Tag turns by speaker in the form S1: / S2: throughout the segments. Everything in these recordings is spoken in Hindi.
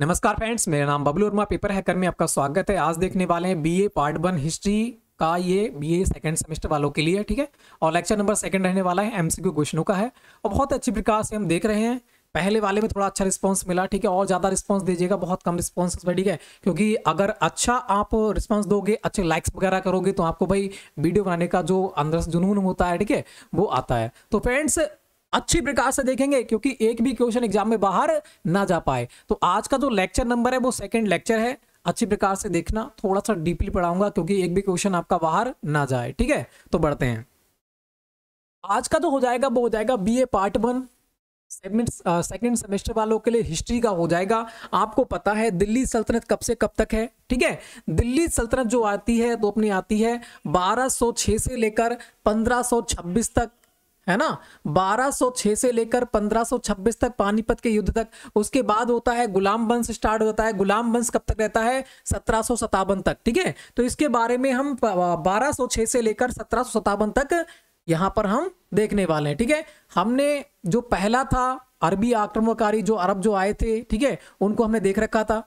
S1: नमस्कार फ्रेंड्स मेरा नाम बबलू वर्मा पेपर हैकर में आपका स्वागत है आज देखने वाले हैं बीए पार्ट वन हिस्ट्री का ये बीए सेकंड सेमेस्टर वालों के लिए ठीक है और लेक्चर नंबर सेकंड रहने वाला है एमसीक्यू क्वेश्चनों का है और बहुत अच्छी प्रकार से हम देख रहे हैं पहले वाले में थोड़ा अच्छा रिस्पॉन्स मिला ठीक है और ज़्यादा रिस्पॉन्स दीजिएगा बहुत कम रिस्पॉन्स इसमें ठीक है क्योंकि अगर अच्छा आप रिस्पॉन्स दोगे अच्छे लाइक्स वगैरह करोगे तो आपको भाई वीडियो बनाने का जो अंदर से जुनून होता है ठीक है वो आता है तो फ्रेंड्स अच्छी प्रकार से देखेंगे क्योंकि एक भी क्वेश्चन एग्जाम में बाहर ना जा पाए तो आज का जो लेक्चर नंबर है वो सेकेंड लेक्चर है अच्छी प्रकार से देखना थोड़ा सा डीपली पढ़ाऊंगा क्योंकि एक भी क्वेश्चन आपका बाहर ना जाए ठीक है तो बढ़ते हैं आज का जो तो हो जाएगा वो हो जाएगा B part one second semester वालों के लिए हिस्ट्री का हो जाएगा आपको पता है दिल्ली सल्तनत कब से कब तक है ठीक है दिल्ली सल्तनत जो आती है तो अपनी आती है 1206 से लेकर 1526 तक है ना 1206 से लेकर 1526 तक पानीपत के युद्ध तक उसके बाद होता है गुलाम वंश स्टार्ट होता है गुलाम वंश कब तक रहता है सत्रह तक ठीक है तो इसके बारे में हम 1206 से लेकर सत्रह तक यहाँ पर हम देखने वाले हैं ठीक है हमने जो पहला था अरबी आक्रमणकारी जो अरब जो आए थे ठीक है उनको हमने देख रखा था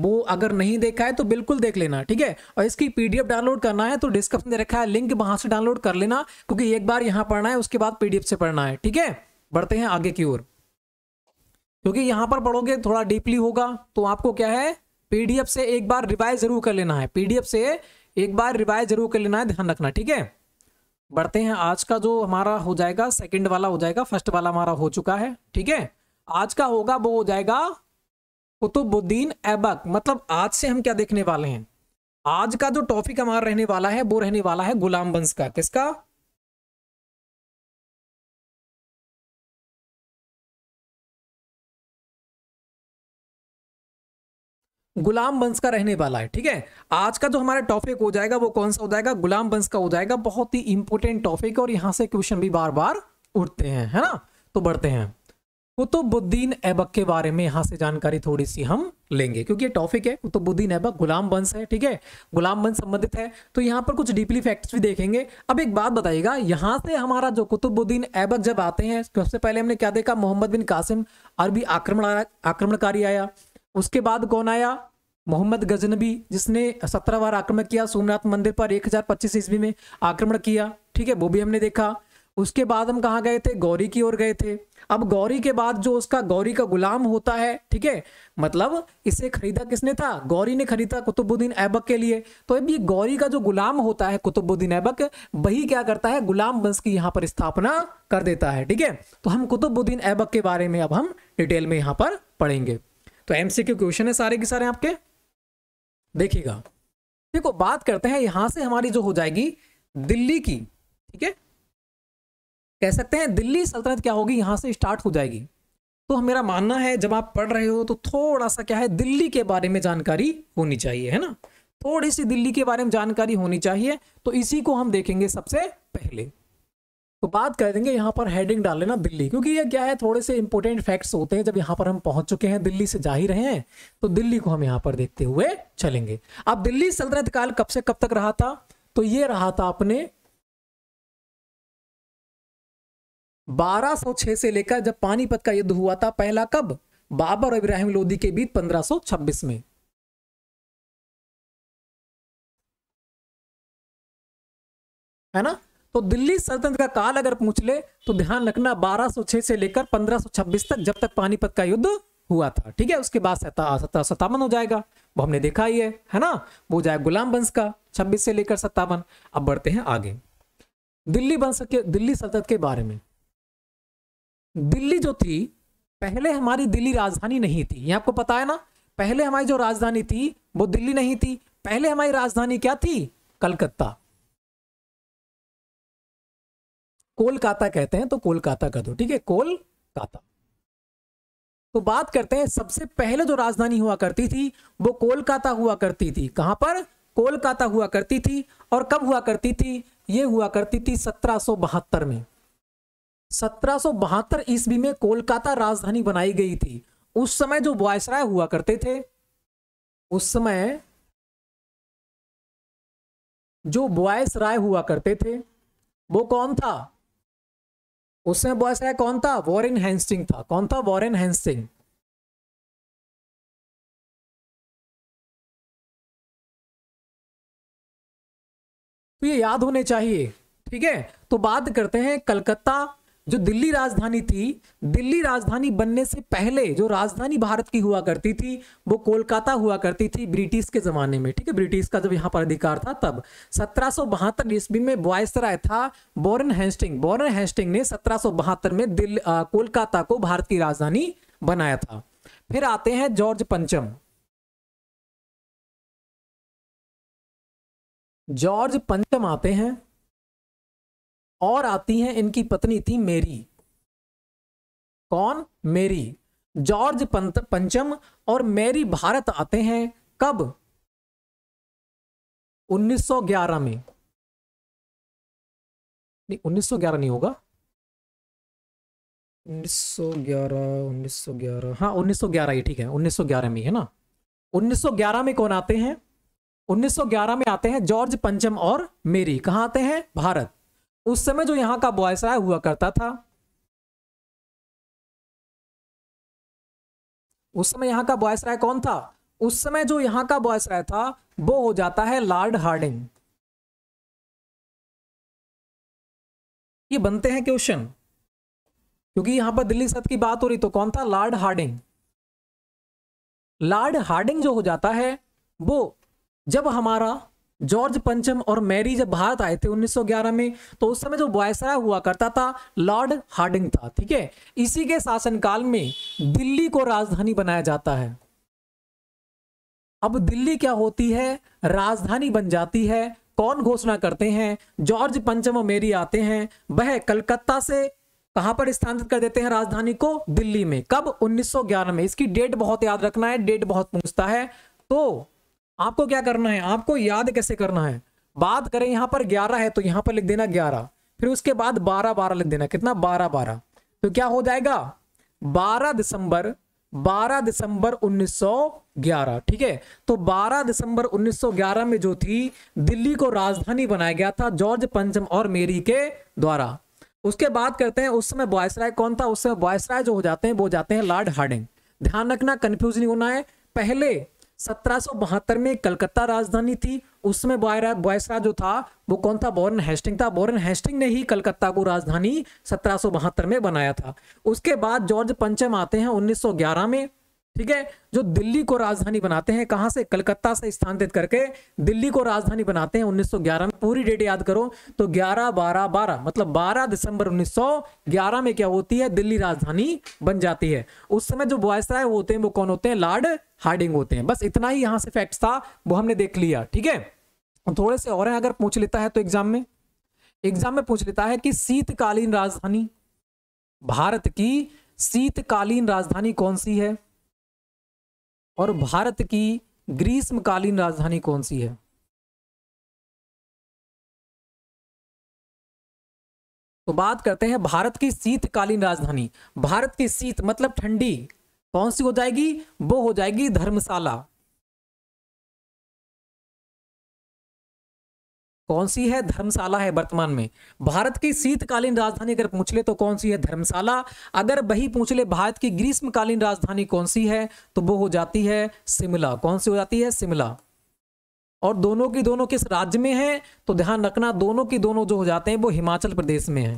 S1: वो अगर नहीं देखा है तो बिल्कुल देख लेना ठीक है और इसकी पीडीएफ डाउनलोड करना है तो डिस्क्रिप्शन में रखा है लिंक वहां से डाउनलोड कर लेना क्योंकि एक बार यहां पढ़ना है उसके बाद पीडीएफ से पढ़ना है ठीक है बढ़ते हैं आगे की ओर क्योंकि यहां पर पढ़ोगे थोड़ा डीपली होगा तो आपको क्या है पीडीएफ से एक बार रिवाइज जरूर कर लेना है पीडीएफ से एक बार रिवाइज जरूर कर लेना है ध्यान रखना ठीक है बढ़ते हैं आज का जो हमारा हो जाएगा सेकंड वाला हो जाएगा फर्स्ट वाला हमारा हो चुका है ठीक है आज का होगा वो हो जाएगा कुतुबुद्दीन ऐबक मतलब आज से हम क्या देखने वाले हैं आज का जो टॉपिक हमारा रहने वाला है वो रहने वाला है गुलाम वंश का किसका गुलाम वंश का रहने वाला है ठीक है आज का जो हमारा टॉपिक हो जाएगा वो कौन सा हो जाएगा गुलाम वंश का हो जाएगा बहुत ही इंपॉर्टेंट टॉपिक और यहां से क्वेश्चन भी बार बार उठते हैं है ना तो बढ़ते हैं कुतुबुद्दीन ऐबक के बारे में यहाँ से जानकारी थोड़ी सी हम लेंगे क्योंकि ये टॉपिक है कुतुबुद्दीन ऐबक गुलाम वंश है ठीक है गुलाम वंश संबंधित है तो यहाँ पर कुछ डीपली फैक्ट्स भी देखेंगे अब एक बात बताइएगा यहाँ से हमारा जो कुतुबुद्दीन ऐबक जब आते हैं तो सबसे पहले हमने क्या देखा मोहम्मद बिन कासिम अरबी आक्रमण आक्रमणकारी आया उसके बाद कौन आया मोहम्मद गजनबी जिसने सत्रह बार आक्रमण किया सोमनाथ मंदिर पर एक हजार ईस्वी में आक्रमण किया ठीक है वो भी हमने देखा उसके बाद हम कहाँ गए थे गौरी की ओर गए थे अब गौरी के बाद जो उसका गौरी का गुलाम होता है ठीक है मतलब इसे खरीदा किसने था गौरी ने खरीदा कुतुबुद्दीन ऐबक के लिए तो अब ये गौरी का जो गुलाम होता है कुतुबुद्दीन ऐबक वही क्या करता है गुलाम वंश की यहाँ पर स्थापना कर देता है ठीक है तो हम कुतुबुद्दीन ऐबक के बारे में अब हम डिटेल में यहाँ पर पढ़ेंगे तो एमसीक्यू क्वेश्चन है सारे के सारे आपके देखिएगा देखो बात करते हैं यहां से हमारी जो हो जाएगी दिल्ली की ठीक है कह सकते हैं दिल्ली सल्तनत क्या होगी यहाँ से स्टार्ट हो जाएगी तो मेरा मानना है जब आप पढ़ रहे हो तो थोड़ा सा क्या है दिल्ली के बारे में जानकारी होनी चाहिए है ना थोड़ी सी दिल्ली के बारे में जानकारी होनी चाहिए तो इसी को हम देखेंगे सबसे पहले तो बात कर देंगे यहाँ पर हेडिंग डाल लेना दिल्ली क्योंकि ये क्या है थोड़े से इंपॉर्टेंट फैक्ट्स होते हैं जब यहाँ पर हम पहुंच चुके हैं दिल्ली से जा ही रहे हैं तो दिल्ली को हम यहाँ पर देखते हुए चलेंगे अब दिल्ली सल्तनत काल कब से कब तक
S2: रहा था तो ये रहा था अपने 1206 से लेकर जब पानीपत का युद्ध हुआ था पहला कब बाबर और इब्राहिम लोदी के बीच 1526 में
S1: है ना तो दिल्ली सल्तनत का काल अगर पूछ ले तो ध्यान रखना 1206 से लेकर 1526 तक जब तक पानीपत का युद्ध हुआ था ठीक है उसके बाद सत्तावन हो जाएगा वो हमने देखा ही है है ना वो जाए गुलाम वंश का 26 से लेकर सत्तावन अब बढ़ते हैं आगे दिल्ली वंश के दिल्ली सल्तनत के बारे में दिल्ली जो थी पहले हमारी दिल्ली राजधानी नहीं थी ये आपको पता है ना पहले हमारी जो राजधानी थी वो दिल्ली नहीं थी पहले हमारी राजधानी क्या थी
S2: कलकत्ता कोलकाता कहते हैं तो
S1: कोलकाता कर दो ठीक है कोलकाता तो बात करते हैं सबसे पहले जो राजधानी हुआ करती थी वो कोलकाता हुआ करती थी कहां पर कोलकाता हुआ करती थी और कब हुआ करती थी ये हुआ करती थी सत्रह में सत्रह ईस्वी में कोलकाता राजधानी बनाई गई थी उस समय जो वायसराय
S2: हुआ करते थे उस समय जो बॉयस राय हुआ करते थे वो कौन था उस समय बॉयस राय कौन था वॉरेन हैंस्टिंग था कौन था वॉरेन हैंस्टिंग
S1: तो ये याद होने चाहिए ठीक है तो बात करते हैं कलकत्ता जो दिल्ली राजधानी थी दिल्ली राजधानी बनने से पहले जो राजधानी भारत की हुआ करती थी वो कोलकाता हुआ करती थी ब्रिटिश के ज़माने में ठीक है ब्रिटिश का जब यहाँ पर अधिकार था तब सत्रह ईस्वी में बॉयसराय था बोरन हेस्टिंग बोरन हेस्टिंग ने सत्रह में दिल्ली कोलकाता को भारत की राजधानी बनाया था फिर आते हैं
S2: जॉर्ज पंचम जॉर्ज पंचम आते हैं और आती हैं इनकी पत्नी थी मेरी कौन मेरी जॉर्ज पंचम और मेरी भारत आते हैं कब 1911 में नहीं 1911 नहीं होगा
S1: 1911 1911 हाँ 1911 ये ठीक है 1911 में है ना 1911 में कौन आते हैं 1911 में आते हैं जॉर्ज पंचम और मेरी कहाँ आते हैं भारत उस समय जो यहां का बॉयसराय हुआ करता था
S2: उस समय यहां का बॉयसराय कौन था उस समय जो यहां का बॉयसराय था वो हो जाता है लॉर्ड हार्डिंग ये बनते हैं क्वेश्चन
S1: क्योंकि यहां पर दिल्ली सत की बात हो रही तो कौन था लॉर्ड हार्डिंग लॉर्ड हार्डिंग जो हो जाता है वो जब हमारा जॉर्ज पंचम और मैरी जब भारत आए थे 1911 में तो उस समय जो वायसराय हुआ करता था लॉर्ड हार्डिंग था ठीक है इसी के शासनकाल में दिल्ली को राजधानी बनाया जाता है अब दिल्ली क्या होती है राजधानी बन जाती है कौन घोषणा करते हैं जॉर्ज पंचम और मेरी आते हैं वह कलकत्ता से कहां पर स्थानित कर देते हैं राजधानी को दिल्ली में कब 1911 में इसकी डेट बहुत याद रखना है डेट बहुत पूछता है तो आपको क्या करना है आपको याद कैसे करना है बात करें यहाँ पर ग्यारह है तो यहाँ पर लिख देना ग्यारह फिर उसके बाद बारह बारह लिख देना कितना बारह बारह तो क्या हो जाएगा बारह दिसंबर 12 दिसंबर 1911 ठीक है तो 12 दिसंबर 1911 में जो थी दिल्ली को राजधानी बनाया गया था जॉर्ज पंचम और मेरी के द्वारा उसके बाद करते हैं उस समय बॉयसराय कौन था उस समय बॉयसराय जो हो जाते हैं वो जाते हैं लॉर्ड हार्डिंग ध्यान रखना कंफ्यूज नहीं होना है पहले सत्रह में कलकत्ता राजधानी थी उसमें बॉयसरा जो था वो कौन था बोरन हेस्टिंग था बोरन हेस्टिंग ने ही कलकत्ता को राजधानी सत्रह में बनाया था उसके बाद जॉर्ज पंचम आते हैं 1911 में ठीक है जो दिल्ली को राजधानी बनाते हैं कहां से कलकत्ता से स्थानांतरित करके दिल्ली को राजधानी बनाते हैं 1911 में पूरी डेट याद करो तो 11 12 12 मतलब 12 दिसंबर 1911 में क्या होती है दिल्ली राजधानी बन जाती है उस समय जो बॉयसराय होते हैं वो कौन होते हैं लॉर्ड हार्डिंग होते हैं बस इतना ही यहां से फैक्ट था वो हमने देख लिया ठीक है थोड़े से और अगर पूछ लेता है तो एग्जाम में एग्जाम में पूछ लेता है कि शीतकालीन राजधानी भारत की शीतकालीन राजधानी कौन सी है
S2: और भारत की ग्रीष्मकालीन राजधानी कौन सी है तो बात करते हैं भारत की शीतकालीन राजधानी भारत की शीत मतलब ठंडी कौन सी हो जाएगी वो हो जाएगी धर्मशाला
S1: कौन सी है धर्मशाला है वर्तमान में भारत की शीतकालीन राजधानी अगर पूछ ले तो कौन सी है धर्मशाला अगर वही पूछ ले भारत की ग्रीष्मकालीन राजधानी कौन सी है तो वो हो जाती है शिमला कौन सी हो जाती है शिमला और दोनों की दोनों किस राज्य में है तो ध्यान रखना दोनों की दोनों जो हो जाते हैं वो हिमाचल प्रदेश में है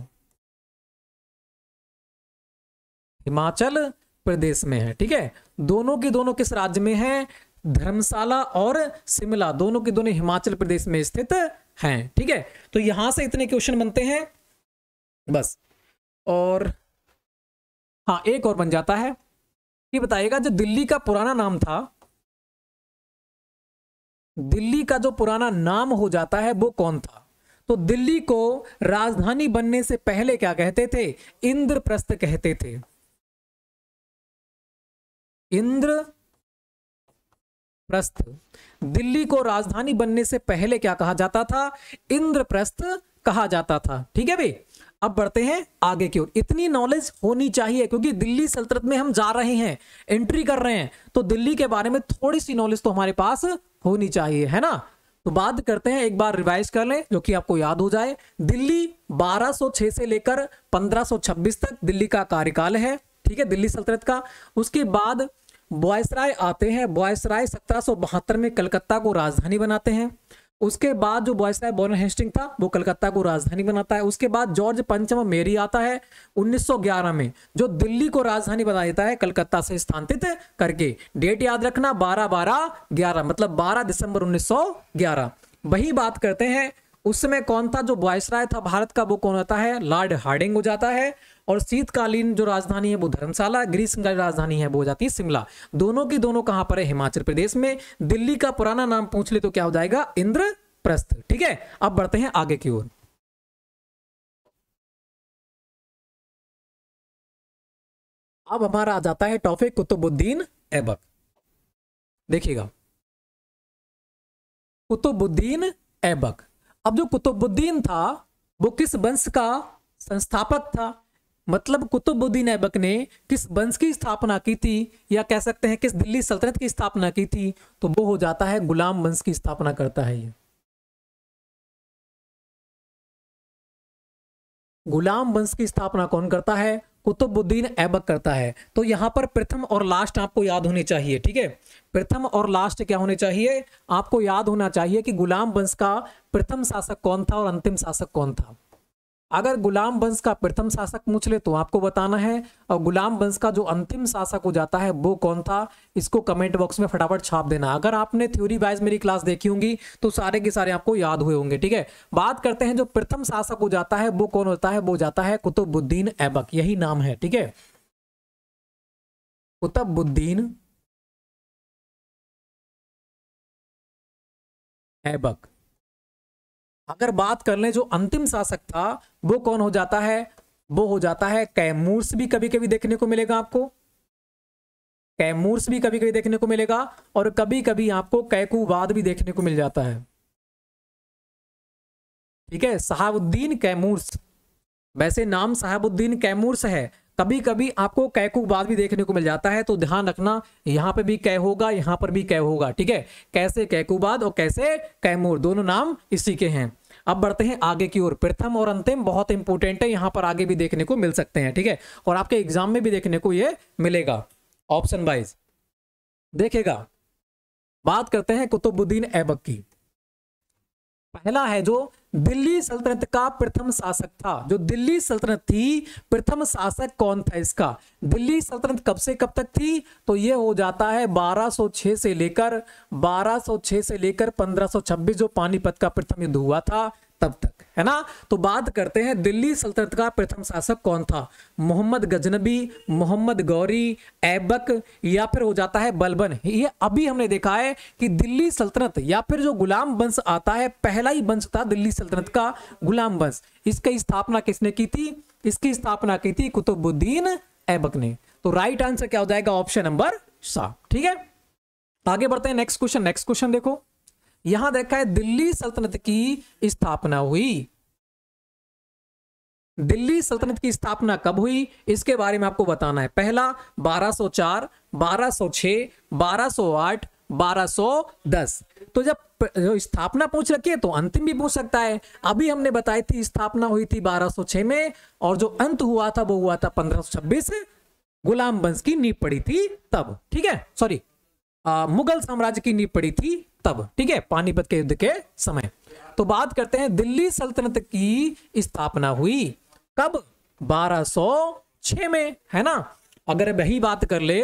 S1: हिमाचल प्रदेश में है ठीक है दोनों की दोनों किस राज्य में है धर्मशाला और शिमला दोनों के दोनों हिमाचल प्रदेश में स्थित हैं ठीक है तो यहां से इतने क्वेश्चन बनते हैं बस
S2: और हाँ एक और बन जाता है कि बताइएगा जो दिल्ली का पुराना नाम
S1: था दिल्ली का जो पुराना नाम हो जाता है वो कौन था तो दिल्ली को राजधानी बनने से पहले क्या कहते थे
S2: इंद्रप्रस्थ कहते थे इंद्र
S1: प्रस्थ दिल्ली को राजधानी बनने से पहले क्या कहा जाता था इंद्रप्रस्थ कहा जाता था ठीक है भाई अब बढ़ते हैं आगे की ओर इतनी नॉलेज होनी चाहिए क्योंकि दिल्ली सल्तनत में हम जा रहे हैं एंट्री कर रहे हैं तो दिल्ली के बारे में थोड़ी सी नॉलेज तो हमारे पास होनी चाहिए है ना तो बात करते हैं एक बार रिवाइज कर लें जो कि आपको याद हो जाए दिल्ली 1206 से लेकर 1526 तक दिल्ली का कार्यकाल है ठीक है दिल्ली सल्तनत का उसके बाद बॉयसराय आते हैं बॉयसराय सत्रह में कलकत्ता को राजधानी बनाते हैं उसके बाद जो बॉयसराय बॉर्न हेस्टिंग था वो कलकत्ता को राजधानी बनाता है उसके बाद जॉर्ज पंचम मेरी आता है 1911 में जो दिल्ली को राजधानी बना देता है कलकत्ता से स्थानांतरित करके डेट याद रखना 12 12 11 मतलब 12 दिसंबर 1911 वही बात करते हैं उस समय कौन था जो बॉयसराय था भारत का वो कौन होता है लॉर्ड हार्डिंग हो जाता है और शीतकालीन जो राजधानी है वो धर्मशाला ग्रीष्मकालीन राजधानी है वो हो जाती है शिमला दोनों की दोनों कहां पर है हिमाचल प्रदेश में दिल्ली का पुराना नाम पूछ ले तो क्या हो जाएगा इंद्रप्रस्थ ठीक
S2: है अब बढ़ते हैं आगे की ओर
S3: अब हमारा आ जाता है टॉपिक कुतुबुद्दीन ऐबक
S2: देखिएगा कुतुबुद्दीन ऐबक
S1: अब जो कुतुबुद्दीन था वो किस वंश का संस्थापक था मतलब कुतुबुद्दीन ऐबक ने किस वंश की स्थापना की थी या कह सकते हैं किस दिल्ली सल्तनत की स्थापना की थी तो वो हो जाता है गुलाम वंश की स्थापना करता है ये
S2: गुलाम वंश की स्थापना कौन करता
S1: है कुतुबुद्दीन ऐबक करता है तो यहाँ पर प्रथम और लास्ट आपको याद होने चाहिए ठीक है प्रथम और लास्ट क्या होने चाहिए आपको याद होना चाहिए कि गुलाम वंश का प्रथम शासक कौन था और अंतिम शासक कौन था अगर गुलाम वंश का प्रथम शासक पूछ ले तो आपको बताना है और गुलाम वंश का जो अंतिम शासक हो जाता है वो कौन था इसको कमेंट बॉक्स में फटाफट छाप देना अगर आपने थ्योरी वाइज मेरी क्लास देखी होंगी तो सारे के सारे आपको याद हुए होंगे ठीक है बात करते हैं जो प्रथम शासक हो जाता है वो कौन होता है वो जाता है कुतुबुद्दीन ऐबक यही नाम है ठीक है कुतुबुद्दीन ऐबक अगर बात कर लें जो अंतिम शासक था वो कौन हो जाता है वो हो जाता है कैमूर्स भी कभी कभी देखने को मिलेगा आपको कैमूर्स भी कभी कभी देखने को मिलेगा और कभी कभी आपको कैकुवाद भी देखने को मिल जाता है ठीक है साहबुद्दीन कैमूर्स वैसे नाम साहबुद्दीन कैमूर्स है कभी कभी आपको कै को बाद भी देखने को मिल जाता है तो ध्यान रखना यहाँ पे भी कै होगा यहाँ पर भी कै होगा ठीक है कैसे कैकुबाद और कैसे कैमूर दोनों नाम इसी के हैं अब बढ़ते हैं आगे की ओर प्रथम और अंतिम बहुत इंपॉर्टेंट है यहाँ पर आगे भी देखने को मिल सकते हैं ठीक है और आपके एग्जाम में भी देखने को ये मिलेगा ऑप्शन वाइज देखेगा बात करते हैं कुतुबुद्दीन ऐबक की पहला है जो दिल्ली सल्तनत का प्रथम शासक था जो दिल्ली सल्तनत थी प्रथम शासक कौन था इसका दिल्ली सल्तनत कब से कब तक थी तो ये हो जाता है 1206 से लेकर 1206 से लेकर 1526 जो पानीपत का प्रथम युद्ध हुआ था तब तक है ना तो बात करते हैं दिल्ली सल्तनत का प्रथम शासक कौन था मोहम्मद गजनबी मोहम्मद गौरी ऐबक या फिर हो जाता है बलबन ये अभी हमने देखा है कि दिल्ली सल्तनत या फिर जो गुलाम वंश आता है पहला ही वंश था दिल्ली सल्तनत का गुलाम वंश इसकी स्थापना किसने की थी इसकी स्थापना की थी कुतुबुद्दीन ऐबक ने तो राइट आंसर क्या हो जाएगा ऑप्शन नंबर सा ठीक है आगे बढ़ते हैं नेक्स्ट क्वेश्चन नेक्स्ट क्वेश्चन देखो यहां देखा है दिल्ली सल्तनत की स्थापना हुई दिल्ली सल्तनत की स्थापना कब हुई इसके बारे में आपको बताना है पहला 1204, 1206, 1208, 1210 तो जब जो स्थापना पूछ रखी है तो अंतिम भी पूछ सकता है अभी हमने बताई थी स्थापना हुई थी 1206 में और जो अंत हुआ था वो हुआ था 1526 गुलाम वंश की नींव पड़ी थी तब ठीक है सॉरी मुगल साम्राज्य की नींव पड़ी थी तब ठीक है पानीपत के युद्ध के समय तो बात करते हैं दिल्ली सल्तनत की स्थापना हुई कब 1206 में है ना अगर वही बात कर ले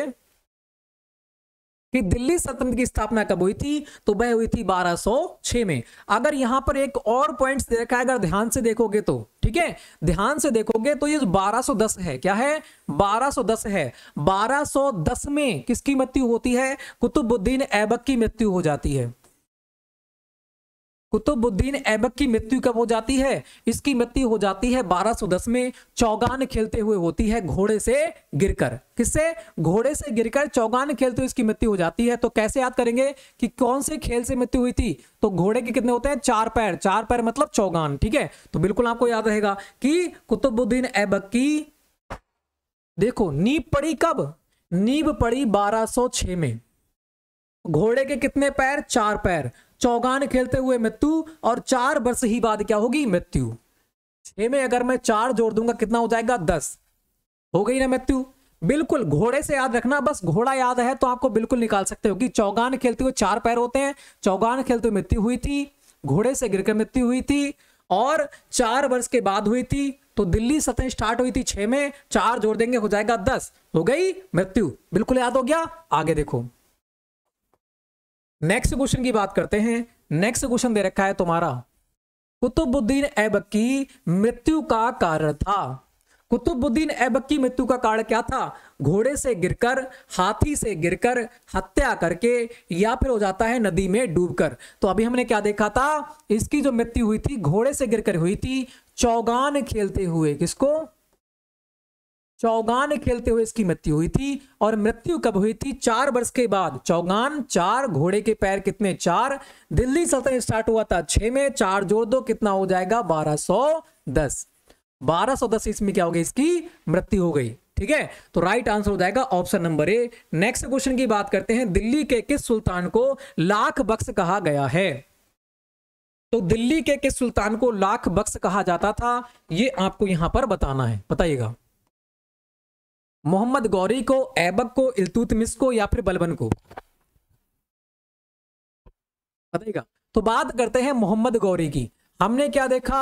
S1: कि दिल्ली सल्तनत की स्थापना कब हुई थी तो वह हुई थी 1206 में अगर यहां पर एक और पॉइंट्स देखा है अगर ध्यान से देखोगे तो ठीक है ध्यान से देखोगे तो ये 1210 है क्या है 1210 है 1210 में किसकी मृत्यु होती है कुतुबुद्दीन ऐबक की मृत्यु हो जाती है कुतुबुद्दीन ऐबक की मृत्यु कब हो जाती है इसकी मृत्यु हो जाती है 1210 में चौगान खेलते हुए होती है घोड़े से गिरकर किससे घोड़े से गिरकर चौगान खेलते हुए इसकी मृत्यु हो जाती है तो कैसे याद करेंगे कि कौन से खेल से मृत्यु हुई थी तो घोड़े के कितने होते हैं चार पैर चार पैर मतलब चौगान ठीक है तो बिल्कुल आपको याद रहेगा कि कुतुबुद्दीन ऐबक की देखो नींब पड़ी कब नींब पड़ी 1206 में घोड़े के कितने पैर चार पैर चौगान खेलते हुए मृत्यु और चार वर्ष ही बाद क्या होगी मृत्यु छह में अगर मैं चार जोड़ दूंगा कितना हो जाएगा दस हो गई ना मृत्यु बिल्कुल घोड़े से याद रखना बस घोड़ा याद है तो आपको बिल्कुल निकाल सकते हो कि चौगान खेलते हुए चार पैर होते हैं चौगान खेलते हुए मृत्यु हुई थी घोड़े से कर मृत्यु हुई थी और चार वर्ष के बाद हुई थी तो दिल्ली सतह स्टार्ट हुई थी छह में चार जोड़ देंगे हो जाएगा दस हो गई मृत्यु बिल्कुल याद हो गया आगे देखो नेक्स्ट क्वेश्चन की बात करते हैं नेक्स्ट क्वेश्चन दे रखा है तुम्हारा कुतुबुद्दीन ऐबक की मृत्यु का कारण था कुतुबुद्दीन ऐबक की मृत्यु का कारण क्या था घोड़े से गिरकर हाथी से गिरकर हत्या करके या फिर हो जाता है नदी में डूबकर तो अभी हमने क्या देखा था इसकी जो मृत्यु हुई थी घोड़े से गिरकर हुई थी चौगान खेलते हुए किसको चौगान खेलते हुए इसकी मृत्यु हुई थी और मृत्यु कब हुई थी चार वर्ष के बाद चौगान चार घोड़े के पैर कितने चार दिल्ली सल्तनत स्टार्ट हुआ था छह में चार जोड़ दो कितना हो जाएगा बारह सौ दस बारह सौ दस इसमें क्या हो गई इसकी मृत्यु हो गई ठीक है तो राइट आंसर हो जाएगा option number A next question की बात करते हैं दिल्ली के किस सुल्तान को लाख बक्स कहा गया है तो दिल्ली के किस सुल्तान को लाख बक्स कहा जाता था ये आपको यहां पर बताना है बताइएगा मोहम्मद गौरी को ऐबक को इलतुतमिस को या फिर बलबन को बताएगा तो बात करते हैं मोहम्मद गौरी की हमने क्या देखा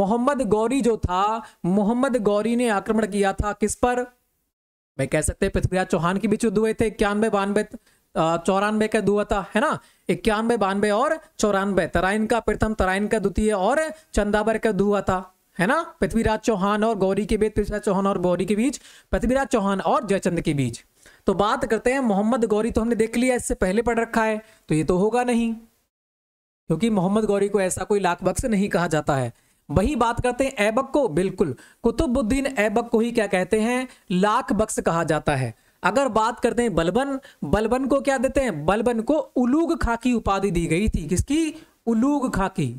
S1: मोहम्मद गौरी जो था मोहम्मद गौरी ने आक्रमण किया था किस पर मैं कह सकते हैं पृथ्वीराज चौहान के बीच युद्ध हुए थे इक्यानवे बानवे चौरानवे का दुआ था है ना इक्यानवे बानवे और चौरानवे तराइन का प्रथम तराइन का द्वितीय और चंदाबर का दुआ था है ना पृथ्वीराज चौहान और गौरी के बीच पृथ्वीराज चौहान और गौरी के बीच पृथ्वीराज चौहान और जयचंद के बीच तो बात करते हैं मोहम्मद गौरी तो हमने देख लिया इससे पहले पढ़ रखा है तो ये तो होगा नहीं क्योंकि मोहम्मद गौरी को ऐसा कोई लाख बक्स नहीं कहा जाता है वही बात करते हैं ऐबक को बिल्कुल कुतुबुद्दीन ऐबक को ही क्या कहते हैं लाख बक्स कहा जाता है अगर बात करते हैं बलबन बलबन को क्या देते हैं बलबन को उलूग खाकी उपाधि दी गई थी किसकी उलूग खाकी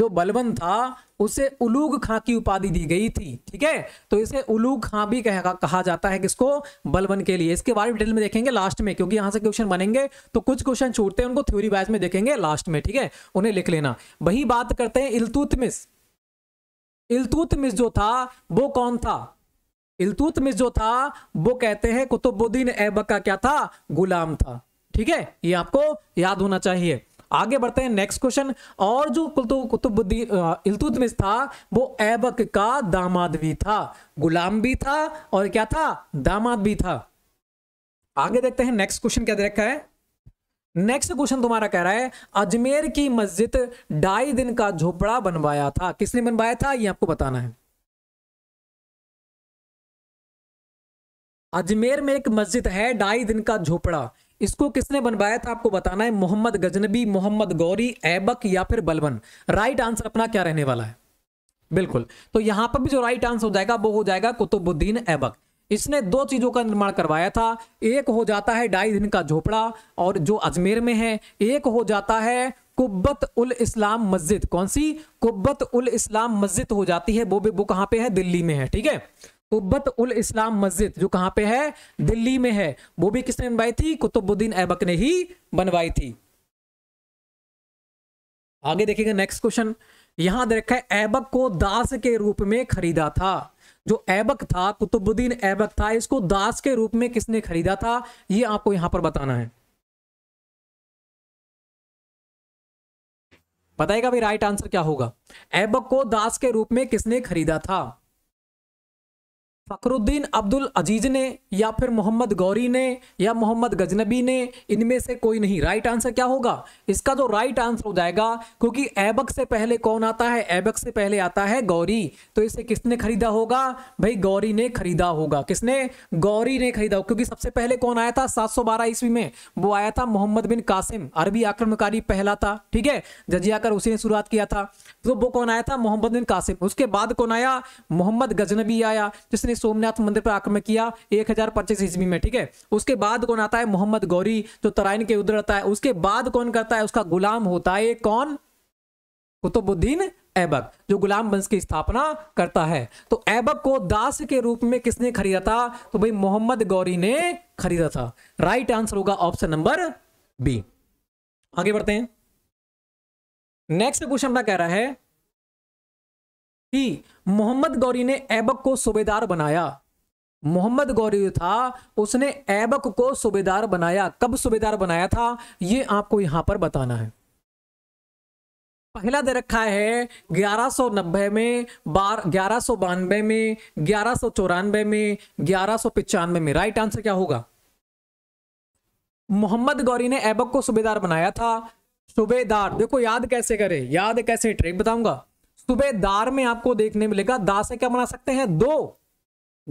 S2: जो बलवन था उसे
S1: उलूग खां की उपाधि दी गई थी ठीक है तो इसे उलूग खां भी कह, कहा जाता है किसको बलवन के लिए इसके बारे में डिटेल में देखेंगे लास्ट में क्योंकि यहां से क्वेश्चन बनेंगे तो कुछ क्वेश्चन छूटते हैं उनको थ्योरी वाइज में देखेंगे लास्ट में ठीक है उन्हें लिख लेना वही बात करते हैं इलतुतमिस इलतुतमिस जो था वो कौन था इलतुतमिस जो था वो कहते हैं कुतुबुद्दीन ऐबक का क्या था गुलाम था ठीक है ये आपको याद होना चाहिए आगे बढ़ते हैं नेक्स्ट क्वेश्चन और जो कुतुबुद्दीन इल्तुतमिश था वो ऐबक का दामाद भी था गुलाम भी था और क्या था दामाद भी था आगे देखते हैं नेक्स्ट क्वेश्चन क्या रखा है नेक्स्ट क्वेश्चन तुम्हारा कह रहा है अजमेर की मस्जिद ढाई दिन का झोपड़ा बनवाया था किसने बनवाया
S2: था ये आपको बताना है
S1: अजमेर में एक मस्जिद है ढाई दिन का झोपड़ा इसको किसने बनवाया था आपको बताना है मोहम्मद गजनबी मोहम्मद गौरी ऐबक या फिर बलबन राइट आंसर अपना क्या रहने वाला है बिल्कुल तो यहां पर भी जो राइट आंसर हो जाएगा वो हो जाएगा कुतुबुद्दीन ऐबक इसने दो चीजों का निर्माण करवाया था एक हो जाता है ढाई दिन का झोपड़ा और जो अजमेर में है एक हो जाता है कुब्बत उल इस्लाम मस्जिद कौन सी कुब्बत उल इस्लाम मस्जिद हो जाती है वो भी वो कहां पे है दिल्ली में है ठीक है कुबत उल इस्लाम मस्जिद जो कहाँ पे है दिल्ली में है वो भी किसने बनवाई थी कुतुबुद्दीन ऐबक ने ही बनवाई थी आगे देखेंगे नेक्स्ट क्वेश्चन यहां देखा है ऐबक को दास के रूप में खरीदा था जो ऐबक था कुतुबुद्दीन ऐबक था इसको दास के रूप में किसने खरीदा था ये आपको यहां पर बताना है
S2: बताएगा भाई राइट आंसर क्या होगा ऐबक को दास के
S1: रूप में किसने खरीदा था फखरुद्दीन अब्दुल अजीज ने या फिर मोहम्मद गौरी ने या मोहम्मद गजनबी ने इनमें से कोई नहीं राइट आंसर क्या होगा इसका तो राइट आंसर हो जाएगा क्योंकि ऐबक से पहले कौन आता है ऐबक से पहले आता है गौरी तो इसे किसने खरीदा होगा भाई गौरी ने खरीदा होगा किसने गौरी ने खरीदा क्योंकि सबसे पहले कौन आया था सात सौ बारह ईस्वी में वो आया था मोहम्मद बिन कासिम अरबी आक्रमणकारी पहला था ठीक है जजिया कर उसी ने शुरुआत किया था तो वो कौन आया था मोहम्मद बिन कासिम उसके बाद कौन आया मोहम्मद गजनबी आया जिसने सोमनाथ मंदिर पर आक्रमण किया एक हजार पच्चीस ईस्वी में ठीक है उसके बाद कौन आता है मोहम्मद गौरी जो तराइन के उधर रहता है उसके बाद कौन करता है उसका गुलाम होता है कौन कुतुबुद्दीन ऐबक जो गुलाम वंश की स्थापना करता है तो ऐबक को दास के रूप में किसने खरीदा था तो भाई मोहम्मद गौरी ने खरीदा था राइट आंसर होगा ऑप्शन नंबर बी
S2: आगे बढ़ते हैं नेक्स्ट क्वेश्चन कह रहा है
S1: कि मोहम्मद गौरी ने ऐबक को सूबेदार बनाया मोहम्मद गौरी था उसने ऐबक को सूबेदार बनाया कब सूबेदार बनाया था ये आपको यहां पर बताना है पहला दे रखा है 1190 में बार ग्यारह सौ बानवे में ग्यारह सौ चौरानवे में ग्यारह सौ पिचानवे में राइट आंसर क्या होगा मोहम्मद गौरी ने ऐबक को सूबेदार बनाया था सूबेदार देखो याद कैसे करे याद कैसे ट्रिक बताऊंगा दार में आपको देखने मिलेगा दा से क्या बना सकते हैं दो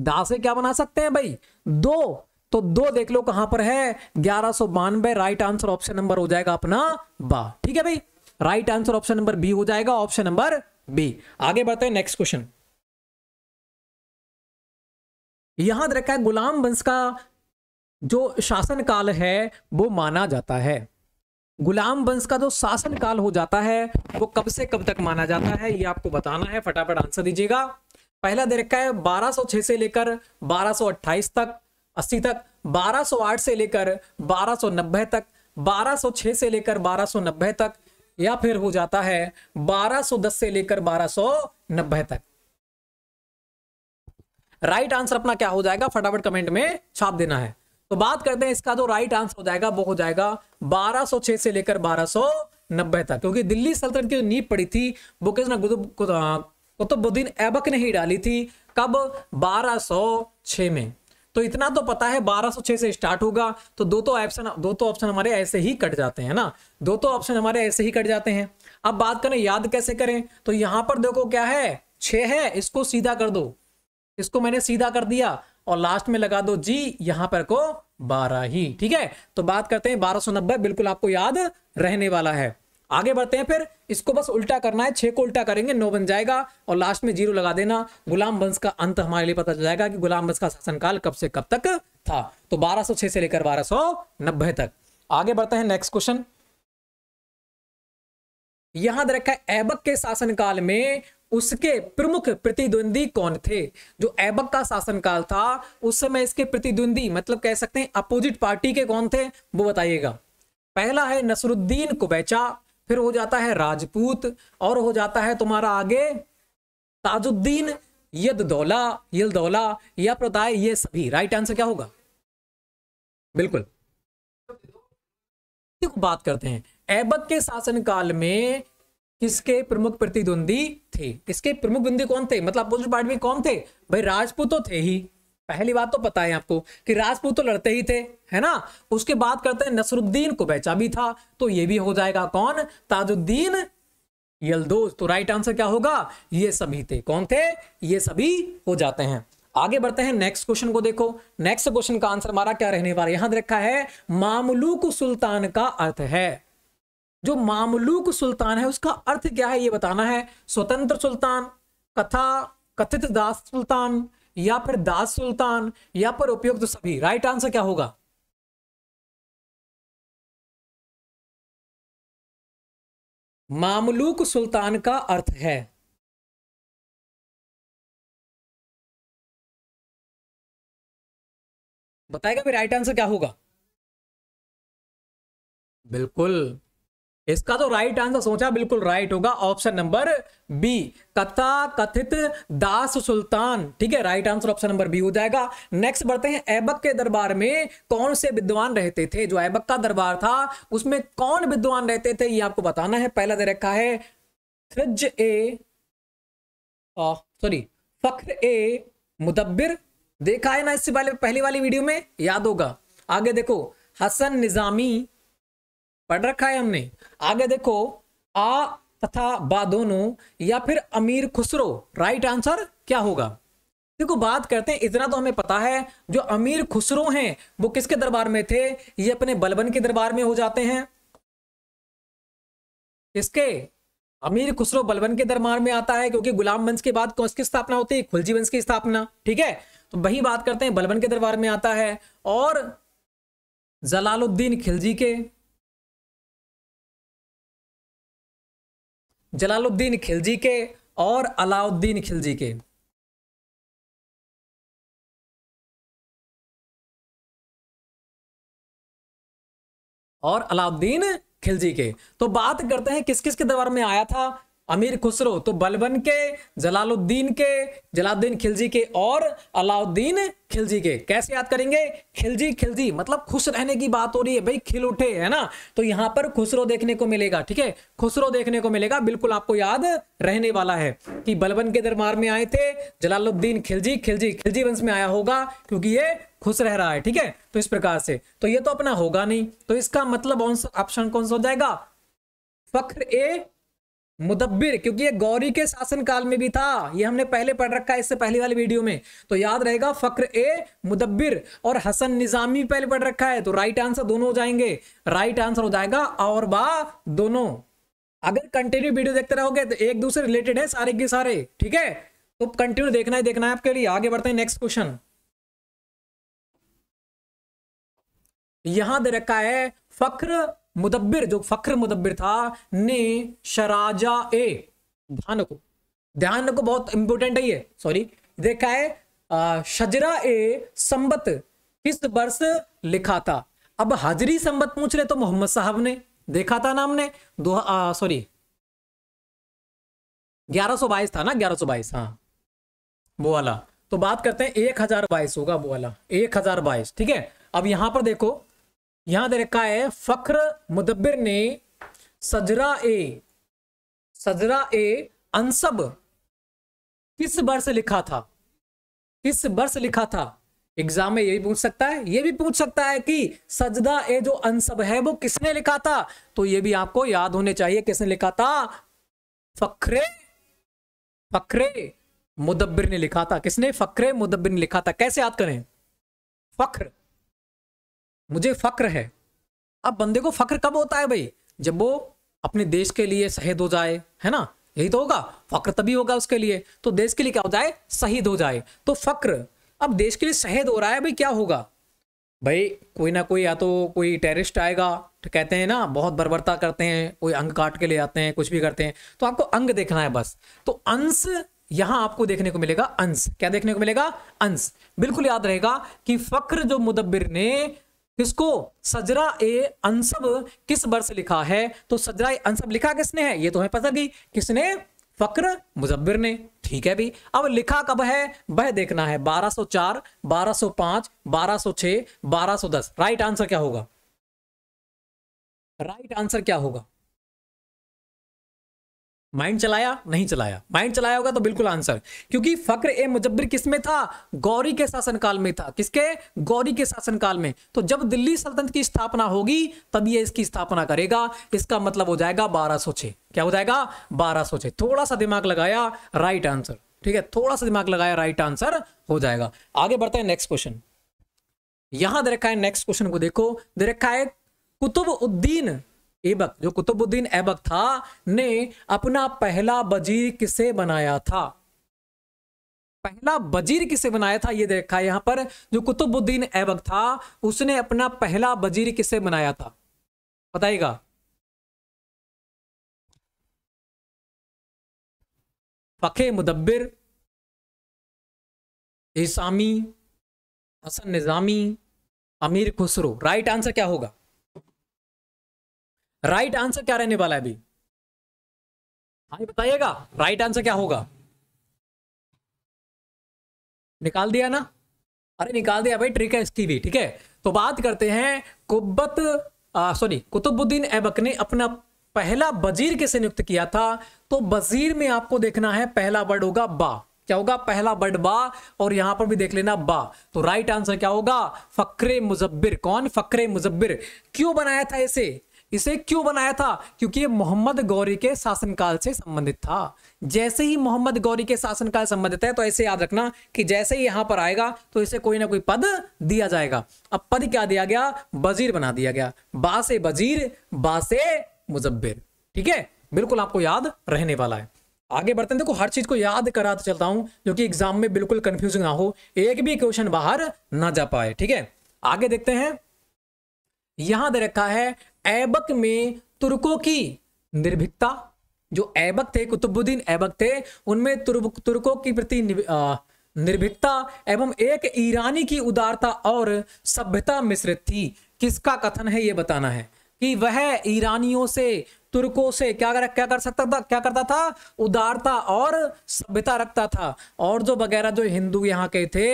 S1: दा से क्या बना सकते हैं भाई दो तो दो देख लो कहां पर है ग्यारह सौ बानवे राइट आंसर ऑप्शन नंबर हो जाएगा अपना बा ठीक है भाई right answer option number B हो जाएगा ऑप्शन नंबर बी आगे बढ़ते
S2: हैं नेक्स्ट क्वेश्चन यहां रखा है गुलाम वंश
S1: का जो शासन काल है वो माना जाता है गुलाम वंश का जो शासन काल हो जाता है वो कब से कब तक माना जाता है ये आपको बताना है फटाफट आंसर दीजिएगा पहला दे रखा है 1206 से लेकर 1228 तक 80 तक 1208 से लेकर 1290 तक 1206 से लेकर 1290 तक या फिर हो जाता है 1210 से लेकर 1290 तक राइट आंसर अपना क्या हो जाएगा फटाफट कमेंट में छाप देना है तो बात करते हैं इसका तो राइट आंसर हो जाएगा वो हो जाएगा 1206 से लेकर 1290 तक क्योंकि दिल्ली सल्तनत की जो नींव पड़ी थी वो किसने कुतुबुद्दीन ऐबक ने ही डाली थी कब 1206 में तो इतना तो पता है 1206 से स्टार्ट होगा तो दो तो ऑप्शन दो तो ऑप्शन हमारे ऐसे ही कट जाते हैं ना दो तो ऑप्शन हमारे ऐसे ही कट जाते हैं अब बात करें याद कैसे करें तो यहां पर देखो क्या है छ है इसको सीधा कर दो इसको मैंने सीधा कर दिया और लास्ट में लगा दो जी यहां पर को बारह ही ठीक है तो बात करते हैं बारह सौ नब्बे बिल्कुल आपको याद रहने वाला है आगे बढ़ते हैं फिर इसको बस उल्टा करना है छे को उल्टा करेंगे नौ बन जाएगा और लास्ट में जीरो लगा देना गुलाम वंश का अंत हमारे लिए पता चल जाएगा कि गुलाम वंश का शासनकाल कब से कब तक था तो छह से लेकर नब्बे तक आगे बढ़ते हैं नेक्स्ट क्वेश्चन यहां रखा है ऐबक के शासनकाल में उसके प्रमुख प्रतिद्वंदी कौन थे जो ऐबक का शासनकाल था उस समय इसके प्रतिद्वंदी मतलब कह सकते हैं अपोजिट पार्टी के कौन थे वो बताइएगा पहला है नसरुद्दीन कुबैचा फिर हो जाता है राजपूत और हो जाता है तुम्हारा आगे ताजुद्दीन यद दौला यद दौला या प्रताय ये सभी राइट आंसर क्या
S2: होगा बिल्कुल बात करते हैं
S1: ऐबक के शासनकाल में किसके प्रमुख प्रतिद्वंदी थे किसके प्रमुख द्वंदी कौन थे मतलब पार्टी कौन थे भाई राजपूत तो थे ही पहली बात तो पता है आपको कि राजपूत तो लड़ते ही थे है ना उसके बाद करते हैं नसरुद्दीन को बेचा भी था तो ये भी हो जाएगा कौन ताजुद्दीन यलदोज तो राइट आंसर क्या होगा ये सभी थे कौन थे ये सभी हो जाते हैं आगे बढ़ते हैं नेक्स्ट क्वेश्चन को देखो नेक्स्ट क्वेश्चन का आंसर हमारा क्या रहने वाला यहां रखा है मामलूक सुल्तान का अर्थ है जो मामलूक सुल्तान है उसका अर्थ क्या है ये बताना है स्वतंत्र सुल्तान कथा कथित दास सुल्तान या फिर दास सुल्तान या फिर उपयुक्त
S2: सभी राइट आंसर क्या होगा
S3: मामलूक सुल्तान का अर्थ है
S2: बताएगा भी राइट आंसर क्या होगा बिल्कुल
S1: इसका तो राइट आंसर सोचा बिल्कुल राइट होगा ऑप्शन नंबर बी कथा कथित दास सुल्तान ठीक है right answer option number B हो जाएगा नेक्स्ट बढ़ते हैं ऐबक के दरबार में कौन से विद्वान रहते थे जो ऐबक का दरबार था उसमें कौन विद्वान रहते थे ये आपको बताना है पहला दे रखा है फ्रिज ए सॉरी फख्र ए मुदब्बिर देखा है ना इससे पहले पहली वाली वीडियो में याद होगा आगे देखो हसन निजामी पढ़ रखा है हमने आगे देखो आ तथा बा दोनों या फिर अमीर खुसरो राइट आंसर क्या होगा देखो बात करते हैं इतना तो हमें पता है जो अमीर खुसरो हैं वो किसके दरबार में थे ये अपने बलबन के दरबार में हो जाते हैं इसके अमीर खुसरो बलबन के दरबार में आता है क्योंकि गुलाम वंश के बाद कौन की स्थापना होती है खुलजी वंश की स्थापना ठीक है तो वही बात करते हैं बलबन के दरबार में आता है और जलालुद्दीन खिलजी के
S3: जलालुद्दीन खिलजी के और अलाउद्दीन खिलजी के
S2: और अलाउद्दीन खिलजी
S1: के तो बात करते हैं किस किस के दरबार में आया था अमीर खुसरो तो बलबन के जलालुद्दीन के जलालुद्दीन खिलजी के और अलाउद्दीन खिलजी के कैसे याद करेंगे खिलजी खिलजी मतलब खुश रहने की बात हो रही है भाई खिल उठे है ना तो यहाँ पर खुसरो देखने को मिलेगा ठीक है खुसरो देखने को मिलेगा बिल्कुल आपको याद रहने वाला है कि बलबन के दरबार में आए थे जलालुद्दीन खिलजी खिलजी खिलजी वंश में आया होगा क्योंकि ये खुश रह रहा है ठीक है तो इस प्रकार से तो ये तो अपना होगा नहीं तो इसका मतलब ऑप्शन कौन सा हो जाएगा फख्र ए मुदब्बिर क्योंकि ये गौरी के शासनकाल में भी था ये हमने पहले पढ़ रखा है इससे पहली वाली वीडियो में तो याद रहेगा फक्र ए मुदब्बिर और हसन निजामी पहले पढ़ रखा है तो राइट आंसर दोनों हो जाएंगे राइट आंसर हो जाएगा और बा दोनों अगर कंटिन्यू वीडियो देखते रहोगे तो एक दूसरे रिलेटेड है सारे के सारे ठीक है तो कंटिन्यू देखना है देखना है आपके लिए आगे बढ़ते हैं नेक्स्ट क्वेश्चन यहां दे रखा है फक्र मुदब्बिर जो फख्र मुदब्बिर था ने शराजा ए ध्यान रखो ध्यान रखो बहुत इंपोर्टेंट है ये सॉरी देखा है आ, शजरा ए संबत किस वर्ष लिखा था अब हाजरी संबत पूछ रहे तो मोहम्मद साहब ने देखा था नाम ने दो सॉरी ग्यारह सौ बाईस था ना ग्यारह सो बाईस हाँ वो वाला तो बात करते हैं एक हजार बाईस होगा वो वाला एक हजार बाईस ठीक है अब यहां पर देखो यहां दे रखा है फख्र मुदब्बिर ने सजरा ए सजरा ए अनसब किस वर्ष लिखा था किस वर्ष लिखा था एग्जाम में ये भी पूछ सकता है ये भी पूछ सकता है कि सजदा ए जो अनसब है वो किसने लिखा था तो ये भी आपको याद होने चाहिए किसने लिखा था फखरे फखरे मुदब्बिर ने लिखा था किसने फखरे मुदब्बिर ने लिखा था कैसे याद करें फख्र मुझे फ़क्र है अब बंदे को फ़क्र कब होता है भाई जब वो अपने देश के लिए शहीद हो जाए है ना यही तो होगा फ़क्र तभी होगा उसके लिए तो देश के लिए क्या हो जाए शहीद हो जाए तो फ़क्र अब देश के लिए शहीद हो रहा है भाई क्या होगा भाई कोई ना कोई या तो कोई टेररिस्ट आएगा तो कहते हैं ना बहुत बर्बरता करते हैं कोई अंग काट के ले आते हैं कुछ भी करते हैं तो आपको अंग देखना है बस तो अंश यहां आपको देखने को मिलेगा अंश क्या देखने को मिलेगा अंश बिल्कुल याद रहेगा कि फक्र जो मुदब्बिर ने किसको सजरा ए अंसब किस वर्ष लिखा है तो सजरा ए अंसब लिखा किसने है ये तो हमें पता भी किसने फक्र मुजब्बिर ने ठीक है भी अब लिखा कब है वह देखना है 1204, 1205, 1206, 1210 राइट आंसर क्या होगा राइट आंसर क्या होगा माइंड चलाया नहीं चलाया माइंड चलाया होगा तो बिल्कुल आंसर क्योंकि फक्र ए मुजब्बिर किस में था गौरी के शासनकाल में था किसके गौरी के शासनकाल में तो जब दिल्ली सल्तनत की स्थापना होगी तब ये इसकी स्थापना करेगा इसका मतलब हो जाएगा बारह सौ क्या हो जाएगा बारह सौ थोड़ा सा दिमाग लगाया राइट आंसर ठीक है थोड़ा सा दिमाग लगाया राइट आंसर हो जाएगा आगे बढ़ते हैं नेक्स्ट क्वेश्चन यहां दे रखा है नेक्स्ट क्वेश्चन को देखो दे रखा है कुतुब उद्दीन ऐबक जो कुतुबुद्दीन ऐबक था ने अपना पहला वजीर किसे बनाया था पहला वजीर किसे बनाया था ये देखा यहां पर जो कुतुबुद्दीन ऐबक था उसने अपना पहला वजीर किसे बनाया था बताइएगा
S2: फखे मुदब्बिर इसामी हसन निजामी अमीर खुसरो राइट आंसर क्या होगा राइट आंसर क्या रहने वाला है अभी हाँ बताइएगा राइट आंसर क्या होगा
S1: निकाल दिया ना अरे निकाल दिया भाई ट्रिक है इसकी भी ठीक है तो बात करते हैं कुब्बत सॉरी कुतुबुद्दीन ऐबक ने अपना पहला वजीर किसे नियुक्त किया था तो वजीर में आपको देखना है पहला वर्ड होगा बा क्या होगा पहला वर्ड बा और यहां पर भी देख लेना बा तो राइट आंसर क्या होगा फक्रे मुजब्बिर कौन फक्रे मुजब्बिर क्यों बनाया था इसे इसे क्यों बनाया था क्योंकि ये मोहम्मद गौरी के शासनकाल से संबंधित था जैसे ही मोहम्मद गौरी के शासनकाल संबंधित है तो ऐसे याद रखना कि जैसे ही यहां पर आएगा तो इसे कोई ना कोई पद दिया जाएगा अब पद क्या दिया गया वजीर बना दिया गया बासे वजीर बासे मुजब्बिर ठीक है बिल्कुल आपको याद रहने वाला है आगे बढ़ते हैं देखो हर चीज को याद कराते तो चलता हूं जो कि एग्जाम में बिल्कुल कंफ्यूजिंग ना हो एक भी क्वेश्चन बाहर ना जा पाए ठीक है आगे देखते हैं यहां दे रखा है ऐबक में तुर्कों की निर्भिकता जो ऐबक थे कुतुबुद्दीन ऐबक थे उनमें तुर्कों की प्रति निर्भिकता एवं एक ईरानी की उदारता और सभ्यता मिश्रित थी किसका कथन है ये बताना है कि वह ईरानियों से तुर्कों से क्या कर, क्या कर सकता था क्या करता था उदारता और सभ्यता रखता था और जो वगैरह जो हिंदू यहाँ के थे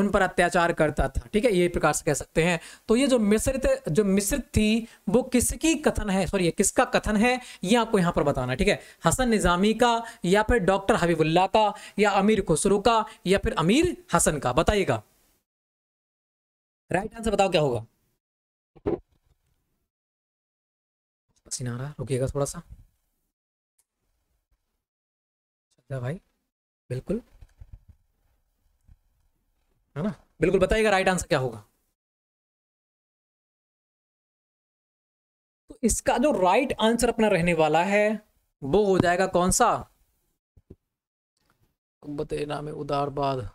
S1: उन पर अत्याचार करता था ठीक है ये प्रकार से कह सकते हैं तो ये जो मिश्रित जो मिश्रित थी वो किसकी कथन है सॉरी किसका कथन है ये आपको यहाँ पर बताना ठीक है हसन निजामी का या फिर डॉक्टर हबीबुल्ला का या अमीर खुसरू का या फिर अमीर हसन का बताइएगा
S2: राइट आंसर बताओ क्या होगा सीन आ रहा है रुकिएगा थोड़ा सा श्रद्धा भाई बिल्कुल है ना बिल्कुल बताइएगा राइट आंसर क्या होगा
S3: तो इसका जो राइट आंसर
S2: अपना रहने वाला है वो हो जाएगा कौन सा
S1: बतेना में उदारवाद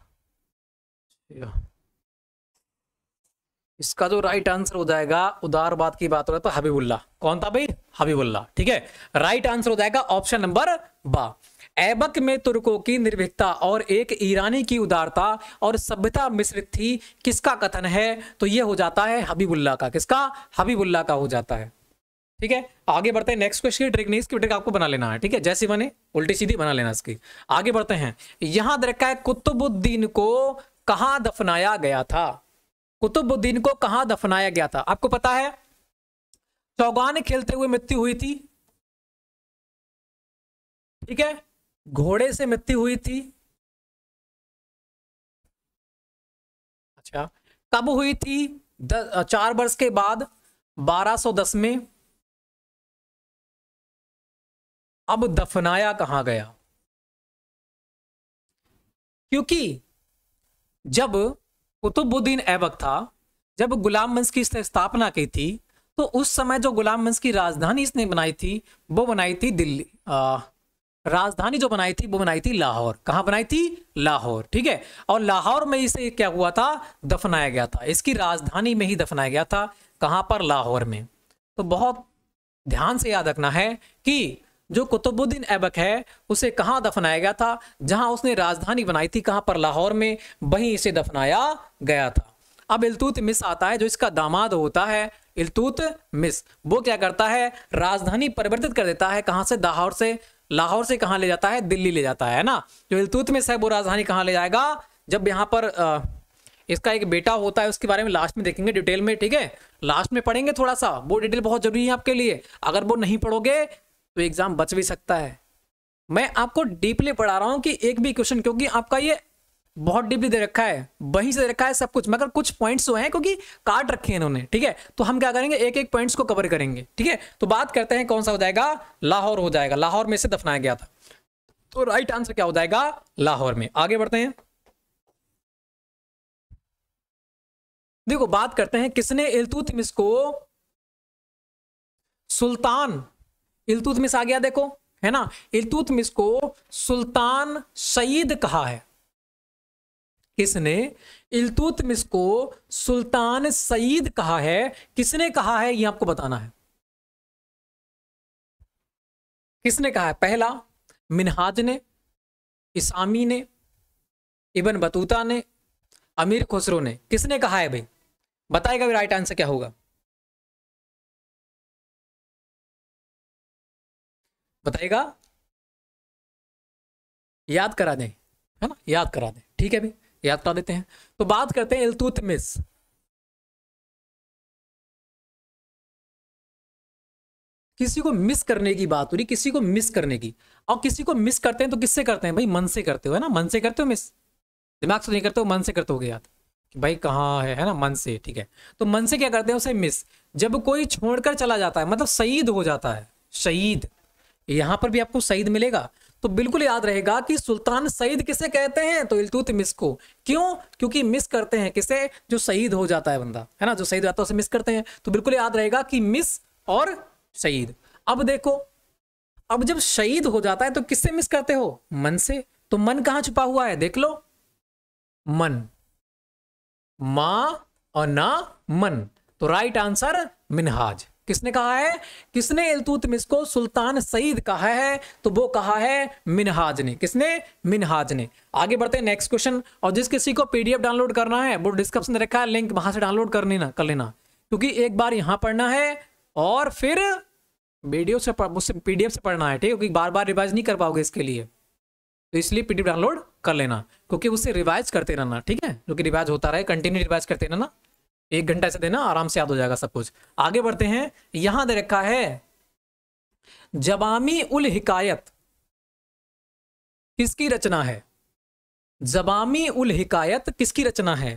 S1: इसका जो राइट आंसर हो जाएगा उदारवाद की बात हो रहा है तो हबीबुल्ला कौन था भाई हबीबुल्ला ठीक है राइट आंसर हो जाएगा ऑप्शन नंबर बा एबक में तुर्कों की निर्भीकता और एक ईरानी की उदारता और सभ्यता मिश्रित थी किसका कथन है तो यह हो जाता है हबीबुल्ला का किसका हबीबुल्ला का हो जाता है ठीक है आगे बढ़ते हैं नेक्स्ट क्वेश्चन ट्रिक नहीं इसकी ट्रिक आपको बना लेना है ठीक है जैसी बने उल्टी सीधी बना लेना इसकी आगे बढ़ते हैं यहां देखा है कुतुबुद्दीन को कहा दफनाया गया था कुतुबुद्दीन को कहां दफनाया गया था आपको पता है चौगान खेलते हुए मृत्यु हुई थी
S2: ठीक है घोड़े से मृत्यु हुई थी
S3: अच्छा कब हुई थी द, चार वर्ष के बाद 1210 में
S2: अब दफनाया कहां गया
S1: क्योंकि जब कुतुबुद्दीन ऐबक था जब गुलाम वंश की स्थापना की थी तो उस समय जो गुलाम वंश की राजधानी इसने बनाई थी वो बनाई थी दिल्ली आ, राजधानी जो बनाई थी वो बनाई थी लाहौर कहाँ बनाई थी लाहौर ठीक है और लाहौर में इसे क्या हुआ था दफनाया गया था इसकी राजधानी में ही दफनाया गया था कहाँ पर लाहौर में तो बहुत ध्यान से याद रखना है कि जो कुतुबुद्दीन ऐबक है उसे कहाँ दफनाया गया था जहाँ उसने राजधानी बनाई थी कहाँ पर लाहौर में वहीं इसे दफनाया गया था अब इलतुत मिस आता है जो इसका दामाद होता है इलतुत मिस वो क्या करता है राजधानी परिवर्तित कर देता है कहाँ से दाहौर से लाहौर से कहाँ ले जाता है दिल्ली ले जाता है ना जो इलतुत मिस है वो राजधानी कहाँ ले जाएगा जब यहाँ पर आ, इसका एक बेटा होता है उसके बारे में लास्ट में देखेंगे डिटेल में ठीक है लास्ट में पढ़ेंगे थोड़ा सा वो डिटेल बहुत जरूरी है आपके लिए अगर वो नहीं पढ़ोगे तो एग्जाम बच भी सकता है मैं आपको डीपली पढ़ा रहा हूं कि एक भी क्वेश्चन क्योंकि आपका ये बहुत डीपली दे रखा है वहीं से दे रखा है सब कुछ मगर कुछ पॉइंट्स जो तो हैं क्योंकि काट रखे हैं इन्होंने ठीक है तो हम क्या करेंगे एक एक पॉइंट्स को कवर करेंगे ठीक है तो बात करते हैं कौन सा हो जाएगा लाहौर हो जाएगा लाहौर में से दफनाया गया था तो राइट आंसर क्या हो जाएगा लाहौर
S2: में आगे बढ़ते हैं देखो बात
S1: करते हैं किसने इलतुतमिस को सुल्तान इल्तुतमिस आ गया देखो है ना इल्तुतमिस को सुल्तान सईद कहा है किसने इल्तुतमिस को सुल्तान
S2: सईद कहा है किसने कहा है ये आपको बताना है
S1: किसने कहा है पहला मिनहाज ने इसामी ने इबन बतूता ने अमीर खुसरो ने किसने कहा है भाई
S2: बताएगा भी राइट आंसर क्या होगा बताएगा याद करा दें है ना याद करा दें ठीक है भाई याद करा देते हैं तो बात करते हैं इल्तुतमिस किसी को मिस
S1: करने की बात हो रही किसी को मिस करने की और किसी को मिस करते हैं तो किससे करते हैं भाई मन से करते हो है ना मन से करते हो मिस दिमाग से नहीं करते हो मन से करते हो याद कि भाई कहाँ है है ना मन से ठीक है तो मन से क्या करते हैं उसे मिस जब कोई छोड़कर चला जाता है मतलब शहीद हो जाता है शहीद यहां पर भी आपको सईद मिलेगा तो बिल्कुल याद रहेगा कि सुल्तान सईद किसे कहते हैं तो इलतुत मिस को क्यों क्योंकि मिस करते हैं किसे जो शहीद हो जाता है बंदा है ना जो शहीद जाता है उसे मिस करते हैं तो बिल्कुल याद रहेगा कि मिस और शहीद अब देखो अब जब शहीद हो जाता है तो किससे मिस करते हो मन से तो मन कहां छुपा हुआ है देख लो मन मां और ना मन तो राइट आंसर मिनहाज किसने कहा है किसने इलतुतमिस को सुल्तान सईद कहा है तो वो कहा है मिनहाज ने किसने मिनहाज ने आगे बढ़ते हैं नेक्स्ट क्वेश्चन और जिस किसी को पीडीएफ डाउनलोड करना है वो डिस्क्रिप्शन में रखा है लिंक वहां से डाउनलोड कर लेना कर लेना क्योंकि एक बार यहां पढ़ना है और फिर वीडियो से मुझसे पीडीएफ से पढ़ना है ठीक है क्योंकि बार बार रिवाइज नहीं कर पाओगे इसके लिए तो इसलिए पीडीएफ डाउनलोड कर लेना क्योंकि उससे रिवाइज करते रहना ठीक है क्योंकि रिवाइज होता रहे कंटिन्यू रिवाइज करते रहना एक घंटा ऐसे देना आराम से याद हो जाएगा सब कुछ आगे बढ़ते हैं यहां दे रखा है जबामी उल हिकायत किसकी रचना है जबामी उल हिकायत किसकी रचना है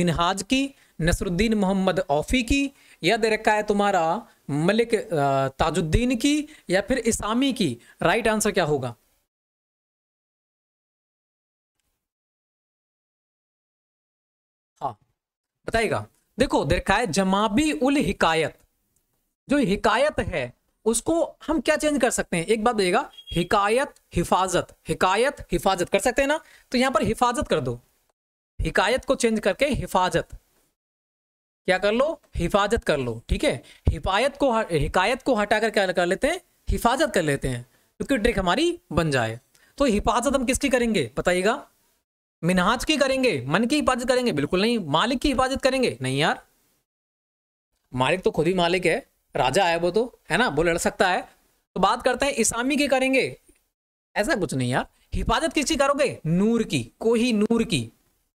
S1: मिनहाज की नसरुद्दीन मोहम्मद औफी की या दे रखा है तुम्हारा मलिक ताजुद्दीन की या फिर इसामी की राइट आंसर क्या होगा
S2: हाँ बताइएगा देखो
S1: देखा है जमाबी उल हिकायत जो हिकायत है उसको हम क्या चेंज कर सकते हैं एक बात देगा हिकायत हिफाजत हिकायत हिफाजत कर सकते हैं ना तो यहां पर हिफाजत कर दो हिकायत को चेंज करके हिफाजत क्या कर लो हिफाजत कर लो ठीक है हिफायत को हिकायत को हटा कर क्या कर लेते हैं हिफाजत कर लेते हैं तो क्योंकि ट्रिक हमारी बन जाए तो हिफाजत हम किसकी करेंगे बताइएगा मिनहाज की करेंगे मन की हिफाजत करेंगे बिल्कुल नहीं मालिक की हिफाजत करेंगे नहीं यार मालिक तो खुद ही मालिक है राजा है वो तो है ना वो लड़ सकता है तो बात करते हैं इसामी की करेंगे ऐसा कुछ नहीं यार हिफाजत किसकी करोगे नूर की कोही नूर की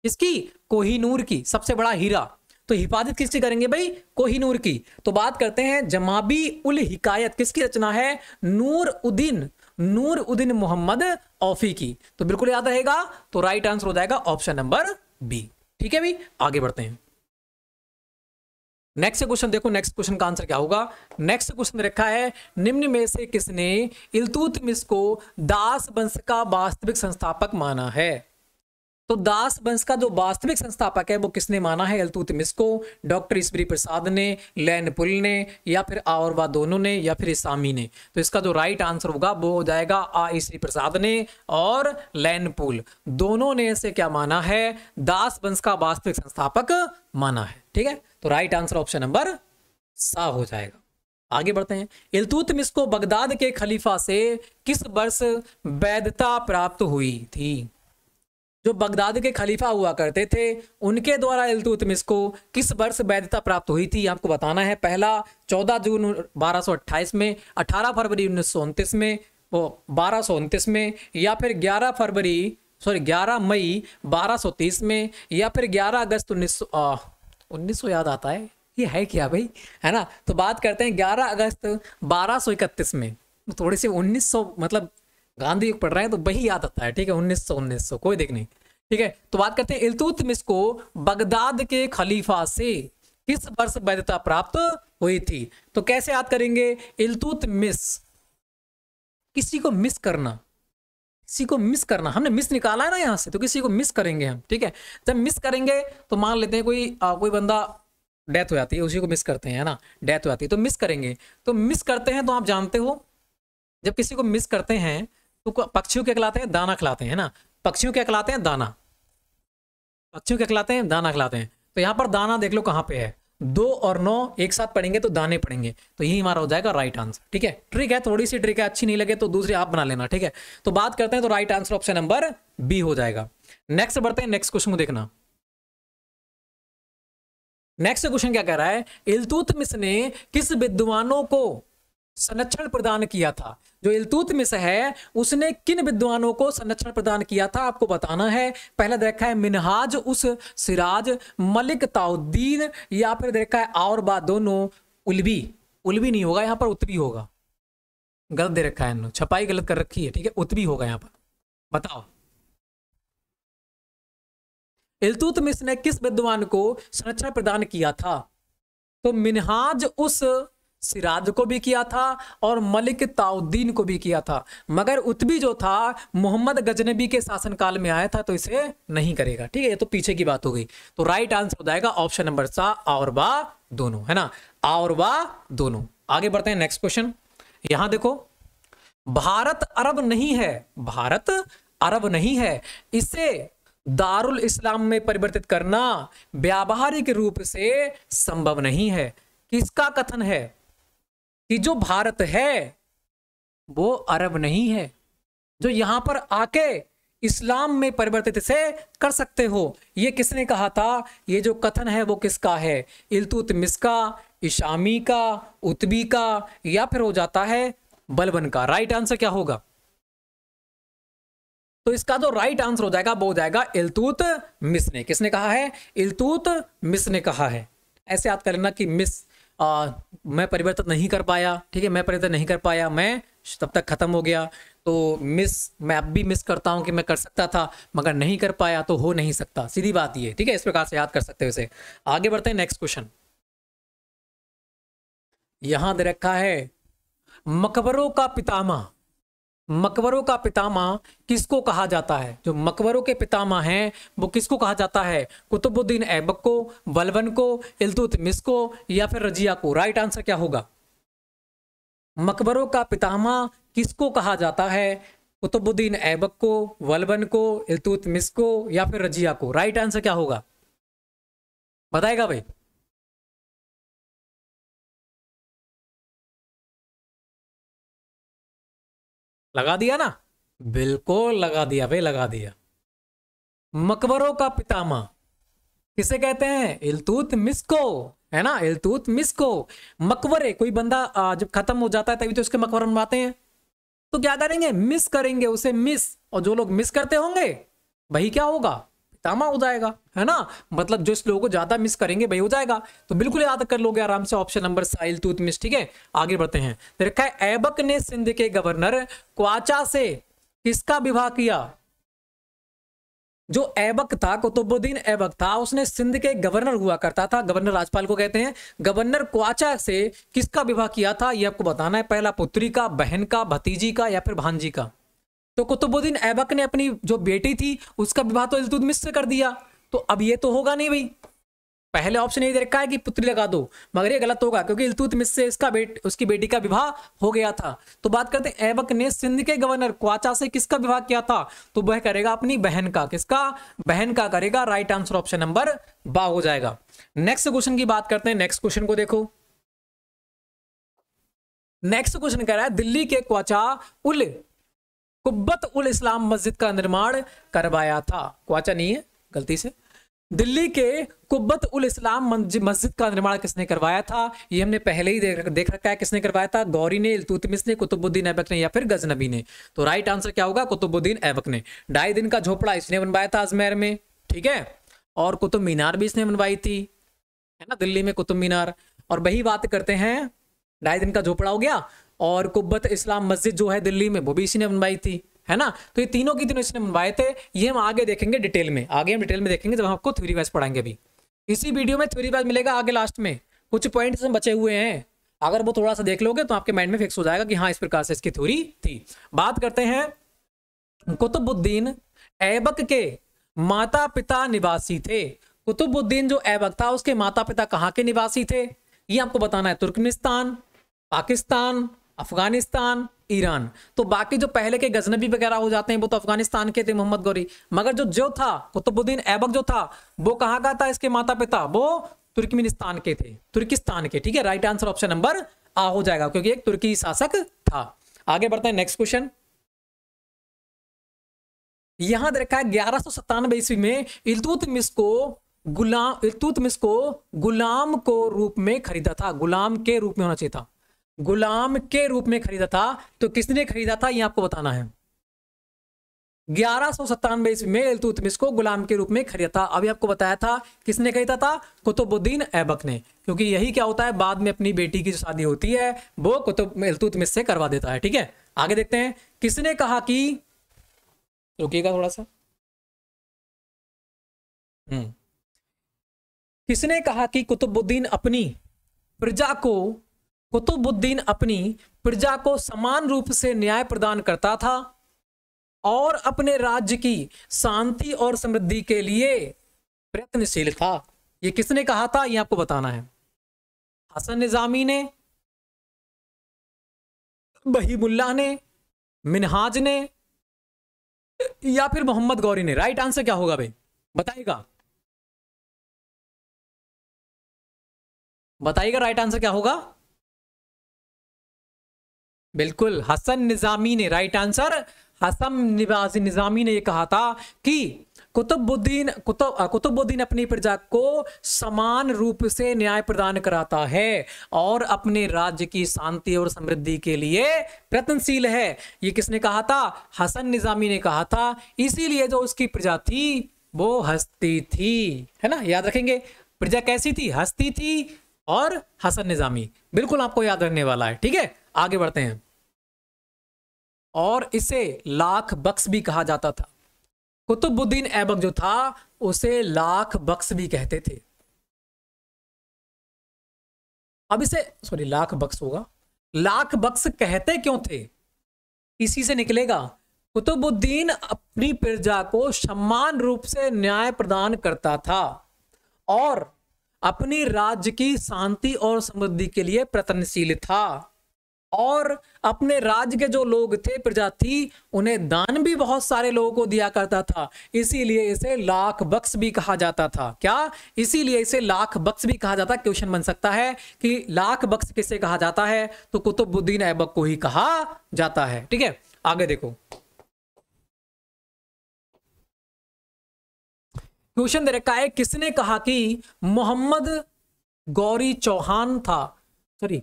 S1: किसकी कोही नूर की सबसे बड़ा हीरा तो हिफाजत किसकी करेंगे भाई कोही नूर की तो बात करते हैं जमाबी उल हिकायत किसकी रचना है नूर उद्दीन नूर उद्दीन मोहम्मद औफी की तो बिल्कुल याद रहेगा तो राइट आंसर हो जाएगा ऑप्शन नंबर बी ठीक है भाई आगे बढ़ते हैं नेक्स्ट क्वेश्चन देखो नेक्स्ट क्वेश्चन का आंसर क्या होगा नेक्स्ट क्वेश्चन रखा है निम्न में से किसने इलतुतमिस को दास वंश का वास्तविक संस्थापक माना है तो दास वंश का जो वास्तविक संस्थापक है वो किसने माना है मिस को डॉक्टर ईश्वरी प्रसाद ने लैन पुल ने या फिर आवरवा दोनों ने या फिर इसामी ने तो इसका जो राइट आंसर होगा वो हो जाएगा आ ईश्वरी प्रसाद ने और लैन पुल दोनों ने इसे क्या माना है दास वंश का वास्तविक संस्थापक माना है ठीक है तो राइट आंसर ऑप्शन नंबर सा हो जाएगा आगे बढ़ते हैं मिस को बगदाद के खलीफा से किस वर्ष वैधता प्राप्त हुई थी जो बगदाद के खलीफा हुआ करते थे उनके द्वारा इलतुतमिस को किस वर्ष वैधता प्राप्त हुई थी आपको बताना है पहला 14 जून 1228 में 18 फरवरी उन्नीस में वो बारह में या फिर 11 फरवरी सॉरी 11 मई 1230 में या फिर 11 अगस्त उन्नीस उन्नीस याद आता है ये है क्या भाई है ना तो बात करते हैं 11 अगस्त बारह में तो थोड़े से 1900 मतलब गांधी युग पढ़ रहे हैं तो वही याद आता है ठीक है उन्नीस सौ उन्नीस सौ कोई देख नहीं ठीक है तो बात करते हैं इलतुतमिश को बगदाद के खलीफा से किस वर्ष वैधता प्राप्त हुई थी तो कैसे याद करेंगे इलतुतमिश किसी को मिस करना किसी को मिस करना हमने मिस निकाला है ना यहाँ से तो किसी को मिस करेंगे हम ठीक है जब मिस करेंगे तो मान लेते हैं कोई आ, कोई बंदा डेथ हो जाती है उसी को मिस करते हैं ना डेथ हो जाती है तो मिस करेंगे तो मिस करते हैं तो आप जानते हो जब किसी को मिस करते हैं तो पक्षियों क्या खिलाते हैं दाना खिलाते हैं ना पक्षियों क्या खिलाते हैं दाना पक्षियों क्या खिलाते हैं दाना खिलाते हैं तो यहां पर दाना देख लो कहां पे है दो और नौ एक साथ पढ़ेंगे तो दाने पढ़ेंगे तो यही हमारा हो जाएगा राइट आंसर ठीक है ट्रिक है थोड़ी सी ट्रिक है अच्छी नहीं लगे तो दूसरी आप बना लेना ठीक है तो बात करते हैं तो right answer option number B हो जाएगा नेक्स्ट बढ़ते हैं नेक्स्ट क्वेश्चन को देखना नेक्स्ट क्वेश्चन क्या कह रहा है इल्तुतमिस ने किस विद्वानों को संरक्षण प्रदान किया था जो इलतुतमिश है उसने किन विद्वानों को संरक्षण प्रदान किया था आपको बताना है पहले देखा है मिनहाज उस सिराज मलिक ताउद्दीन या फिर देखा है और बा दोनों उलवी उलवी नहीं होगा यहाँ पर उत्तरी होगा गलत दे रखा है इन्होंने छपाई गलत कर रखी है ठीक है उत्तरी होगा यहाँ पर बताओ इलतुतमिश ने किस विद्वान को संरक्षण प्रदान किया था तो मिनहाज उस सिराज को भी किया था और मलिक ताउद्दीन को भी किया था मगर उत्बी जो था मोहम्मद गजनबी के शासनकाल में आया था तो इसे नहीं करेगा ठीक है ये तो पीछे की बात हो गई तो राइट आंसर हो जाएगा ऑप्शन नंबर सा और बा दोनों है ना और बा दोनों आगे बढ़ते हैं नेक्स्ट क्वेश्चन यहां देखो भारत अरब नहीं है भारत अरब नहीं है इसे दारुल इस्लाम में परिवर्तित करना व्यावहारिक रूप से संभव नहीं है किसका कथन है कि जो भारत है वो अरब नहीं है जो यहां पर आके इस्लाम में परिवर्तित से कर सकते हो ये किसने कहा था ये जो कथन है वो किसका है मिस का इशामी का उतबी का या फिर हो जाता है बलबन का राइट आंसर क्या होगा तो इसका जो राइट आंसर हो जाएगा वो हो जाएगा इलतुत मिस ने किसने कहा है इलतुत मिस ने कहा है ऐसे याद कर लेना कि मिस आ, मैं परिवर्तन नहीं कर पाया ठीक है मैं परिवर्तन नहीं कर पाया मैं तब तक ख़त्म हो गया तो मिस मैं अब भी मिस करता हूँ कि मैं कर सकता था मगर नहीं कर पाया तो हो नहीं सकता सीधी बात ये ठीक है इस प्रकार से याद कर सकते हो इसे आगे बढ़ते हैं नेक्स्ट क्वेश्चन यहाँ दे रखा है मकबरों का पितामा मकबरों का पितामा किसको कहा जाता है जो मकबरों के पितामा हैं वो किसको कहा जाता है कुतुबुद्दीन ऐबक को बलबन को इल्तुतमिस को या फिर रजिया को राइट आंसर क्या होगा मकबरों का पितामा किसको कहा जाता है कुतुबुद्दीन ऐबक को वलबन को इल्तुतमिस को या फिर रजिया को राइट आंसर क्या होगा बताएगा भाई लगा दिया ना बिल्कुल लगा दिया भाई लगा दिया मकबरों का पितामा किसे कहते हैं इलतूत मिस्को है ना इलतूत मिस्को मकबरे कोई बंदा जब खत्म हो जाता है तभी तो उसके मकबर बनवाते हैं तो क्या करेंगे मिस करेंगे उसे मिस और जो लोग मिस करते होंगे वही क्या होगा तामा हो जाएगा है ना मतलब जो इस लोगों को ज्यादा मिस करेंगे भाई हो जाएगा तो बिल्कुल याद कर लोगे आराम से ऑप्शन नंबर साहिल तूत मिस ठीक है आगे बढ़ते हैं देखा तो है ऐबक ने सिंध के गवर्नर क्वाचा से किसका विवाह किया जो ऐबक था कुतुबुद्दीन ऐबक था उसने सिंध के गवर्नर हुआ करता था गवर्नर राजपाल को कहते हैं गवर्नर क्वाचा से किसका विवाह किया था ये आपको बताना है पहला पुत्री का बहन का भतीजी का या फिर भांजी का तो कुतुबुद्दीन ऐबक ने अपनी जो बेटी थी उसका विवाह तो मिस से कर दिया तो अब ये तो होगा नहीं भाई पहले ऑप्शन ये दे रखा है कि पुत्री लगा दो मगर ये गलत होगा क्योंकि इलतुत से इसका बेट उसकी बेटी का विवाह हो गया था तो बात करते हैं ऐबक ने सिंध के गवर्नर क्वाचा से किसका विवाह किया था तो वह करेगा अपनी बहन का किसका बहन का करेगा राइट आंसर ऑप्शन नंबर बा हो जाएगा नेक्स्ट क्वेश्चन की बात करते हैं नेक्स्ट क्वेश्चन को देखो नेक्स्ट क्वेश्चन कह रहा है दिल्ली के क्वाचा उल कुब्बत उल इस्लाम मस्जिद का निर्माण करवाया था क्वाचा नहीं है गलती से दिल्ली के कुब्बत उल इस्लाम मस्जिद का निर्माण किसने करवाया था ये हमने पहले ही देख, देख रखा है किसने करवाया था गौरी ने इलतुतमिस ने कुतुबुद्दीन ऐबक ने या फिर गजनबी ने तो राइट आंसर क्या होगा कुतुबुद्दीन ऐबक ने ढाई दिन का झोपड़ा इसने बनवाया था अजमेर में ठीक है और कुतुब मीनार भी इसने बनवाई थी है ना दिल्ली में कुतुब मीनार और वही बात करते हैं ढाई दिन का झोपड़ा हो गया और कुब्बत इस्लाम मस्जिद जो है दिल्ली में वो भी इसी ने बनवाई थी है ना तो ये तीनों की तीनों इसने बनवाए थे ये हम आगे देखेंगे डिटेल में आगे हम डिटेल में देखेंगे जब हम आपको थ्योरी वाइज पढ़ाएंगे अभी इसी वीडियो में थ्योरी वाइज मिलेगा आगे लास्ट में कुछ पॉइंट्स हम बचे हुए हैं अगर वो थोड़ा सा देख लोगे तो आपके माइंड में फिक्स हो जाएगा कि हाँ इस प्रकार से इसकी थ्योरी थी बात करते हैं कुतुबुद्दीन ऐबक के माता पिता निवासी थे कुतुबुद्दीन जो ऐबक था उसके माता पिता कहाँ के निवासी थे ये आपको बताना है तुर्कमिस्तान पाकिस्तान अफगानिस्तान ईरान तो बाकी जो पहले के गजनबी वगैरह हो जाते हैं वो तो अफगानिस्तान के थे मोहम्मद गौरी मगर जो जो था कुतुबुद्दीन ऐबक जो था वो कहाँ का था इसके माता पिता वो तुर्कमेनिस्तान के थे तुर्किस्तान के ठीक है right answer option number A हो जाएगा क्योंकि एक तुर्की शासक था आगे बढ़ते हैं नेक्स्ट क्वेश्चन यहां देखा है ग्यारह सौ सत्तानवे ईस्वी में मिस को गुलाम मिस को गुलाम को रूप में खरीदा था गुलाम के रूप में होना चाहिए था गुलाम के रूप में खरीदा था तो किसने खरीदा था यह आपको बताना है ग्यारह सौ सत्तानवे ईस्वी में इलतुतमिस को गुलाम के रूप में खरीदा था अभी आपको बताया था किसने खरीदा था कुतुबुद्दीन ऐबक ने क्योंकि यही क्या होता है बाद में अपनी बेटी की जो शादी होती है वो कुतुब इलतुतमिस से करवा देता है ठीक है आगे देखते हैं किसने कहा कि रुकिएगा थोड़ा सा
S3: हम्म।
S2: किसने कहा कि कुतुबुद्दीन
S1: अपनी प्रजा को कुतुबुद्दीन अपनी प्रजा को समान रूप से न्याय प्रदान करता था और अपने राज्य की शांति और समृद्धि के लिए प्रयत्नशील था ये किसने कहा था ये आपको बताना है
S2: हसन निजामी ने बहीमुल्ला ने मिनहाज ने या फिर मोहम्मद गौरी ने राइट आंसर
S3: क्या होगा भाई बताइएगा
S2: बताइएगा राइट आंसर क्या होगा बिल्कुल हसन
S1: निजामी ने राइट आंसर हसन निजामी ने यह कहा था कि कुतुबुद्दीन कुतुब कुतुबुद्दीन अपनी प्रजा को समान रूप से न्याय प्रदान कराता है और अपने राज्य की शांति और समृद्धि के लिए प्रयत्नशील है ये किसने कहा था हसन निजामी ने कहा था इसीलिए जो उसकी प्रजा थी वो हस्ती थी है ना याद रखेंगे प्रजा कैसी थी हस्ती थी और हसन निजामी बिल्कुल आपको याद रखने वाला है ठीक है आगे बढ़ते हैं और इसे लाख बक्स भी कहा जाता था कुतुबुद्दीन
S2: ऐबक जो था उसे लाख बक्स भी कहते थे
S1: अब इसे सॉरी लाख बक्स होगा लाख बक्स कहते क्यों थे इसी से निकलेगा कुतुबुद्दीन अपनी प्रजा को सम्मान रूप से न्याय प्रदान करता था और अपनी राज्य की शांति और समृद्धि के लिए प्रतनशील था और अपने राज्य के जो लोग थे प्रजाति उन्हें दान भी बहुत सारे लोगों को दिया करता था इसीलिए इसे लाख बक्स भी कहा जाता था क्या इसीलिए इसे लाख बक्स भी कहा जाता क्वेश्चन बन सकता है कि लाख बक्स किसे कहा जाता है तो कुतुबुद्दीन ऐबक को ही कहा जाता है ठीक है आगे देखो
S2: क्वेश्चन दे रखा है किसने कहा कि मोहम्मद गौरी
S1: चौहान था सॉरी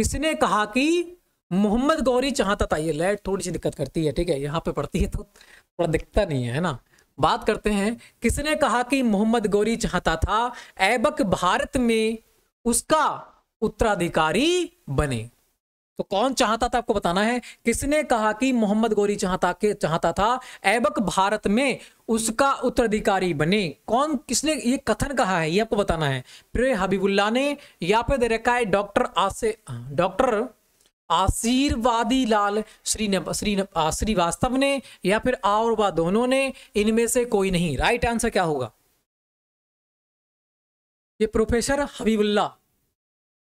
S1: किसने कहा कि मोहम्मद गौरी चाहता था ये लाइट थोड़ी सी दिक्कत करती है ठीक है यहाँ पे पड़ती है तो थोड़ा दिखता नहीं है ना बात करते हैं किसने कहा कि मोहम्मद गौरी चाहता था ऐबक भारत में उसका उत्तराधिकारी बने तो कौन चाहता था आपको बताना है किसने कहा कि मोहम्मद गोरी चाहता के चाहता था ऐबक भारत में उसका उत्तराधिकारी बने कौन किसने ये कथन कहा है ये आपको बताना है प्रे हबीबुल्ला ने या पे दे रखा है डॉक्टर आसे डॉक्टर आशीर्वादी लाल श्री श्री श्रीवास्तव ने या फिर आ और दोनों ने इनमें से कोई नहीं राइट आंसर क्या होगा ये प्रोफेसर हबीबुल्ला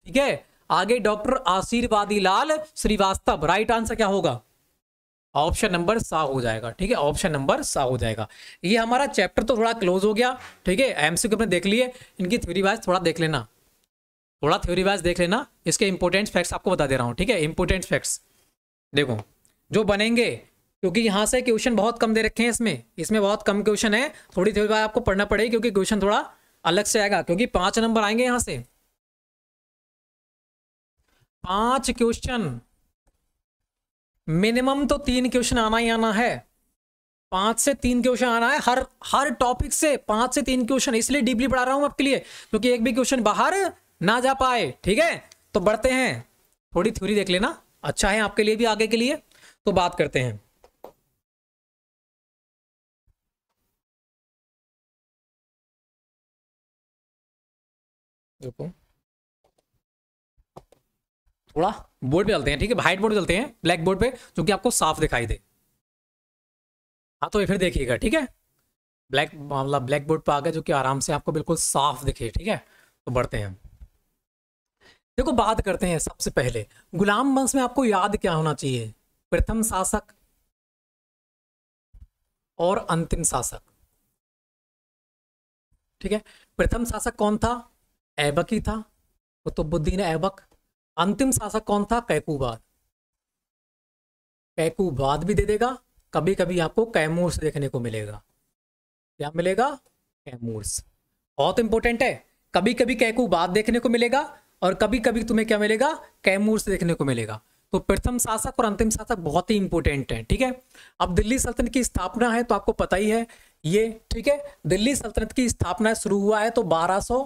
S1: ठीक है आगे doctor आशीर्वादी Lal Srivastava right answer क्या होगा ऑप्शन नंबर सा हो जाएगा ठीक है ऑप्शन नंबर सा हो जाएगा ये हमारा चैप्टर तो थोड़ा क्लोज हो गया ठीक है एमसीक्यू आपने देख लिए इनकी थ्योरी वाइज थोड़ा देख लेना थोड़ा थ्योरी वाइज देख लेना इसके इंपोर्टेंट फैक्ट्स आपको बता दे रहा हूँ ठीक है इंपोर्टेंट फैक्ट्स देखो जो बनेंगे क्योंकि यहाँ से क्वेश्चन बहुत कम दे रखे हैं इसमें इसमें बहुत कम क्वेश्चन है थोड़ी थ्योरी वाइज आपको पढ़ना पड़ेगी क्योंकि क्वेश्चन थोड़ा अलग से आएगा क्योंकि पाँच नंबर आएंगे यहाँ से पांच क्वेश्चन मिनिमम तो तीन क्वेश्चन आना ही आना है पांच से तीन क्वेश्चन आना है हर हर टॉपिक से पांच से तीन क्वेश्चन इसलिए डीपली पढ़ा रहा हूं आपके लिए क्योंकि एक भी क्वेश्चन बाहर ना जा पाए ठीक है तो बढ़ते हैं थोड़ी थ्योरी देख लेना अच्छा है आपके लिए भी आगे के लिए तो बात करते हैं
S3: देखो okay. थोड़ा
S1: बोर्ड पे चलते हैं ठीक है व्हाइट बोर्ड चलते हैं ब्लैक बोर्ड पे जो कि आपको साफ दिखाई दे हाँ तो ये फिर देखिएगा ठीक है ब्लैक मामला ब्लैक बोर्ड पर आ गया जो कि आराम से आपको बिल्कुल साफ दिखे ठीक है तो बढ़ते हैं देखो बात करते हैं सबसे पहले गुलाम वंश में आपको याद क्या होना चाहिए प्रथम शासक और अंतिम शासक ठीक है प्रथम शासक कौन था ऐबक ही था कुतुबुद्दीन ऐबक अंतिम शासक कौन था कैकूबाद कैकूबाद भी दे देगा कभी कभी आपको कैमूर्स देखने को मिलेगा क्या मिलेगा कैमूर्स बहुत इंपॉर्टेंट है कभी कभी कैकूबाद देखने को मिलेगा और कभी कभी तुम्हें क्या मिलेगा कैमूर्स देखने को मिलेगा तो प्रथम शासक और अंतिम शासक बहुत ही इंपॉर्टेंट है ठीक है अब दिल्ली सल्तनत की स्थापना है तो आपको पता ही है ये ठीक है दिल्ली सल्तनत की स्थापना शुरू हुआ है तो 1200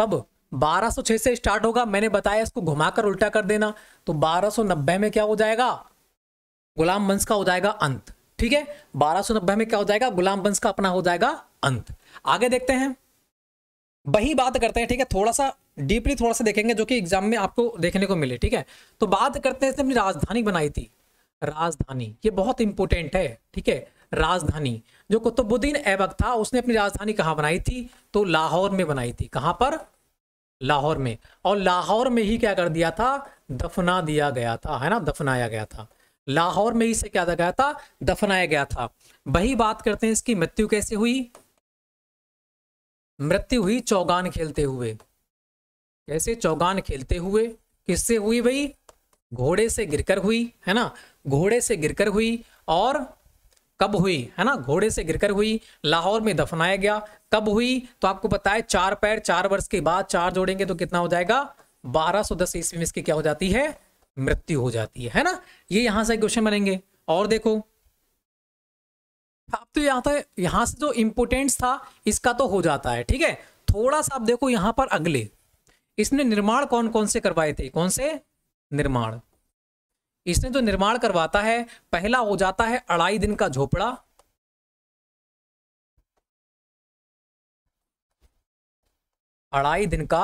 S1: कब बारह से स्टार्ट होगा मैंने बताया इसको घुमाकर उल्टा कर देना तो 1290 में क्या हो जाएगा गुलाम वंश का हो जाएगा अंत ठीक है 1290 में क्या हो जाएगा गुलाम वंश का अपना हो जाएगा अंत आगे देखते हैं वही बात करते हैं ठीक है थोड़ा सा डीपली थोड़ा सा देखेंगे जो कि एग्जाम में आपको देखने को मिले ठीक है तो बात करते हैं अपनी राजधानी बनाई थी राजधानी ये बहुत इंपॉर्टेंट है ठीक है राजधानी जो कुतुबुद्दीन ऐबक था उसने अपनी राजधानी कहाँ बनाई थी तो लाहौर में बनाई थी कहाँ पर लाहौर में और लाहौर में ही क्या कर दिया था दफना दिया गया था है ना दफनाया गया था लाहौर में ही से क्या गया था दफनाया गया था वही बात करते हैं इसकी मृत्यु कैसे हुई मृत्यु हुई चौगान खेलते हुए कैसे चौगान खेलते हुए किससे हुई भाई घोड़े से गिरकर हुई है ना घोड़े से गिरकर हुई और कब हुई है ना घोड़े से गिरकर हुई लाहौर में दफनाया गया कब हुई तो आपको पता है चार पैर चार वर्ष के बाद चार जोड़ेंगे तो कितना हो जाएगा 1210 ईस्वी में इसकी क्या हो जाती है मृत्यु हो जाती है है ना ये यहां से क्वेश्चन बनेंगे और देखो आप तो यहां तो यहां से जो इंपोर्टेंट था इसका तो हो जाता है ठीक है थोड़ा सा आप देखो यहां पर अगले इसने निर्माण कौन कौन से करवाए थे कौन से निर्माण इसने जो निर्माण करवाता है पहला हो जाता है अढ़ाई दिन का झोपड़ा
S2: अढ़ाई दिन का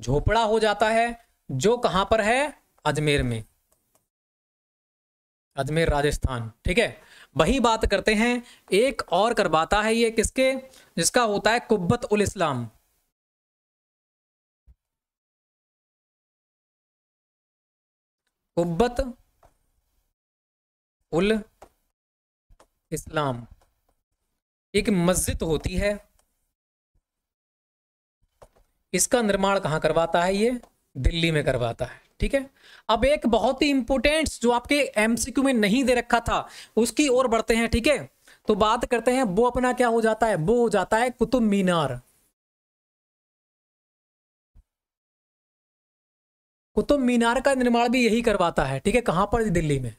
S2: झोपड़ा हो जाता है
S1: जो कहां पर है अजमेर में अजमेर राजस्थान ठीक है वही बात करते हैं एक और करवाता है ये किसके जिसका
S2: होता है कुब्बत उल इस्लाम
S3: कुब्बत उल
S2: इस्लाम एक मस्जिद होती है
S1: इसका निर्माण कहां करवाता है ये दिल्ली में करवाता है ठीक है अब एक बहुत ही इंपोर्टेंट जो आपके एमसीक्यू में नहीं दे रखा था उसकी ओर बढ़ते हैं ठीक है तो बात करते हैं वो अपना क्या हो जाता है वो हो जाता है कुतुब मीनार कुतुब तो मीनार का निर्माण भी यही करवाता है ठीक है कहां पर दिल्ली में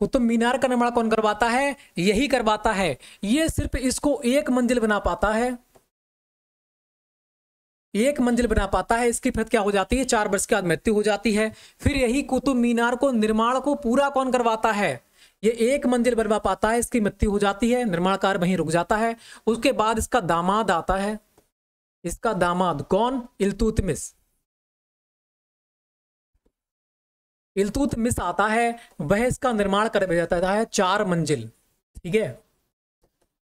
S1: कुतुब तो मीनार का निर्माण कौन करवाता है यही करवाता है ये सिर्फ इसको एक मंजिल बना पाता है एक मंजिल बना पाता है इसकी फिर क्या हो जाती है चार वर्ष के बाद मृत्यु हो जाती है फिर यही कुतुब मीनार को निर्माण को पूरा कौन करवाता है ये एक मंजिल बनवा पाता है इसकी मृत्यु हो जाती है निर्माण कार्य वहीं रुक जाता है उसके बाद इसका दामाद आता है इसका दामाद कौन इलतुतमिस
S2: इलतुतमिस आता है
S1: वह इसका निर्माण कर देता है चार मंजिल ठीक है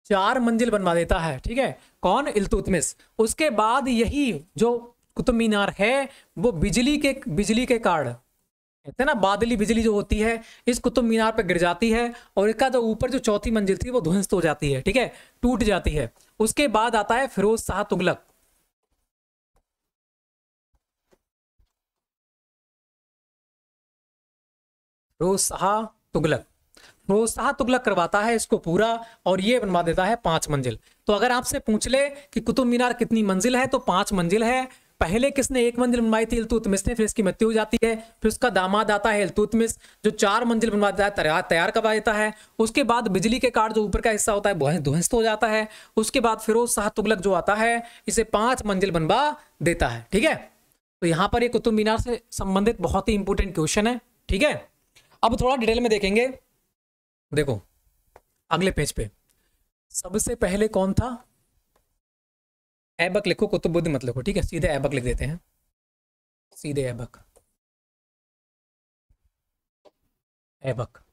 S1: चार मंजिल बनवा देता है ठीक है कौन इलतुतमिस उसके बाद यही जो कुतुब मीनार है वो बिजली के बिजली के कारण कहते ना बादली बिजली जो होती है इस कुतुब मीनार पर गिर जाती है और इसका जो ऊपर जो चौथी मंजिल थी वो ध्वस्त हो जाती है ठीक है टूट जाती है उसके बाद आता है फिरोज शाह तुगलक रोसहा तुगलक रोसहा तुगलक करवाता है इसको पूरा और ये बनवा देता है पांच मंजिल तो अगर आपसे पूछ ले कि कुतुब मीनार कितनी मंजिल है तो पांच मंजिल है पहले किसने एक मंजिल बनवाई थी इलतुतमिस ने फिर इसकी मृत्यु हो जाती है फिर उसका दामाद आता है इलतुतमिस जो चार मंजिल बनवा देता है तैयार करवा देता है उसके बाद बिजली के कार्ड जो ऊपर का हिस्सा होता है ध्वस्त हो जाता है उसके बाद फिरोज शाह तुगलक जो आता है इसे पांच मंजिल बनवा देता है ठीक है तो यहाँ पर ये कुतुब मीनार से संबंधित बहुत ही इंपॉर्टेंट क्वेश्चन है ठीक है अब थोड़ा डिटेल में देखेंगे देखो अगले पेज पे सबसे पहले कौन था ऐबक लिखो कुतुबुद्दीन मत लिखो ठीक है सीधे ऐबक लिख देते
S2: हैं सीधे ऐबक
S3: ऐबक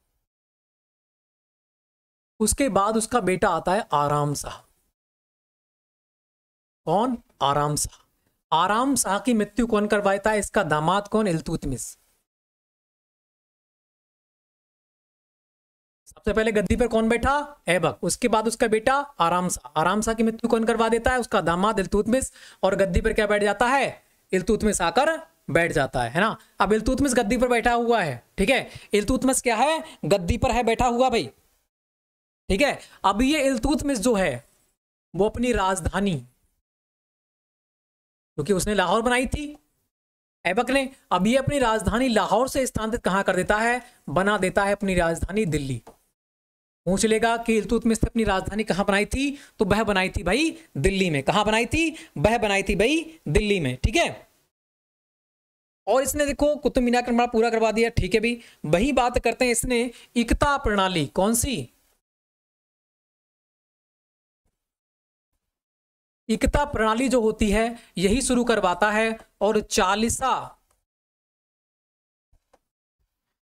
S3: उसके बाद उसका बेटा आता है
S2: आराम शाह कौन आराम शाह आराम शाह की मृत्यु कौन करवाता है इसका दामाद कौन इलतुतमिस
S1: सबसे पहले गद्दी पर कौन बैठा ऐबक उसके बाद उसका बेटा आरामसा आरामसा की मृत्यु कौन करवा देता है उसका दामाद इलतुतमिस और गद्दी पर क्या बैठ जाता है इलतुतमिस आकर बैठ जाता है है ना अब इलतुतमिस गद्दी पर बैठा हुआ है ठीक है इलतुतमिस क्या है गद्दी पर है बैठा हुआ भाई ठीक है अब ये इलतुतमिस जो
S2: है वो अपनी राजधानी क्योंकि उसने लाहौर बनाई
S1: थी ऐबक ने अब ये अपनी राजधानी लाहौर से स्थानांतरित कहां कर देता है बना देता है अपनी राजधानी दिल्ली पूछ लेगा कि इलतुतमिश ने अपनी राजधानी कहाँ बनाई थी तो वह बनाई थी भाई दिल्ली में कहाँ बनाई थी वह बनाई थी भाई दिल्ली में ठीक है और इसने देखो कुतुब मीनार का निर्माण पूरा करवा दिया ठीक है भी वही बात
S2: करते हैं इसने एकता प्रणाली कौन सी एकता प्रणाली जो होती है यही शुरू करवाता है और चालीसा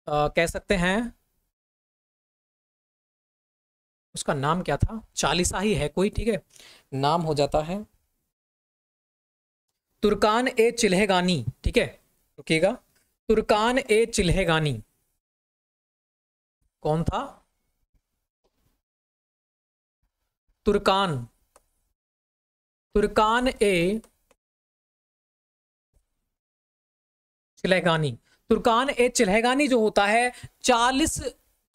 S2: आ, कह सकते हैं उसका नाम क्या था चालीसा
S1: ही है कोई ठीक है नाम हो जाता है तुर्कान ए चिल्हेगानी ठीक है रुकिएगा तुर्कान ए चिल्हेगानी
S2: कौन था तुर्कान तुर्कान ए
S1: चिल्हेगानी तुर्कान ए चिल्हेगानी जो होता है चालीस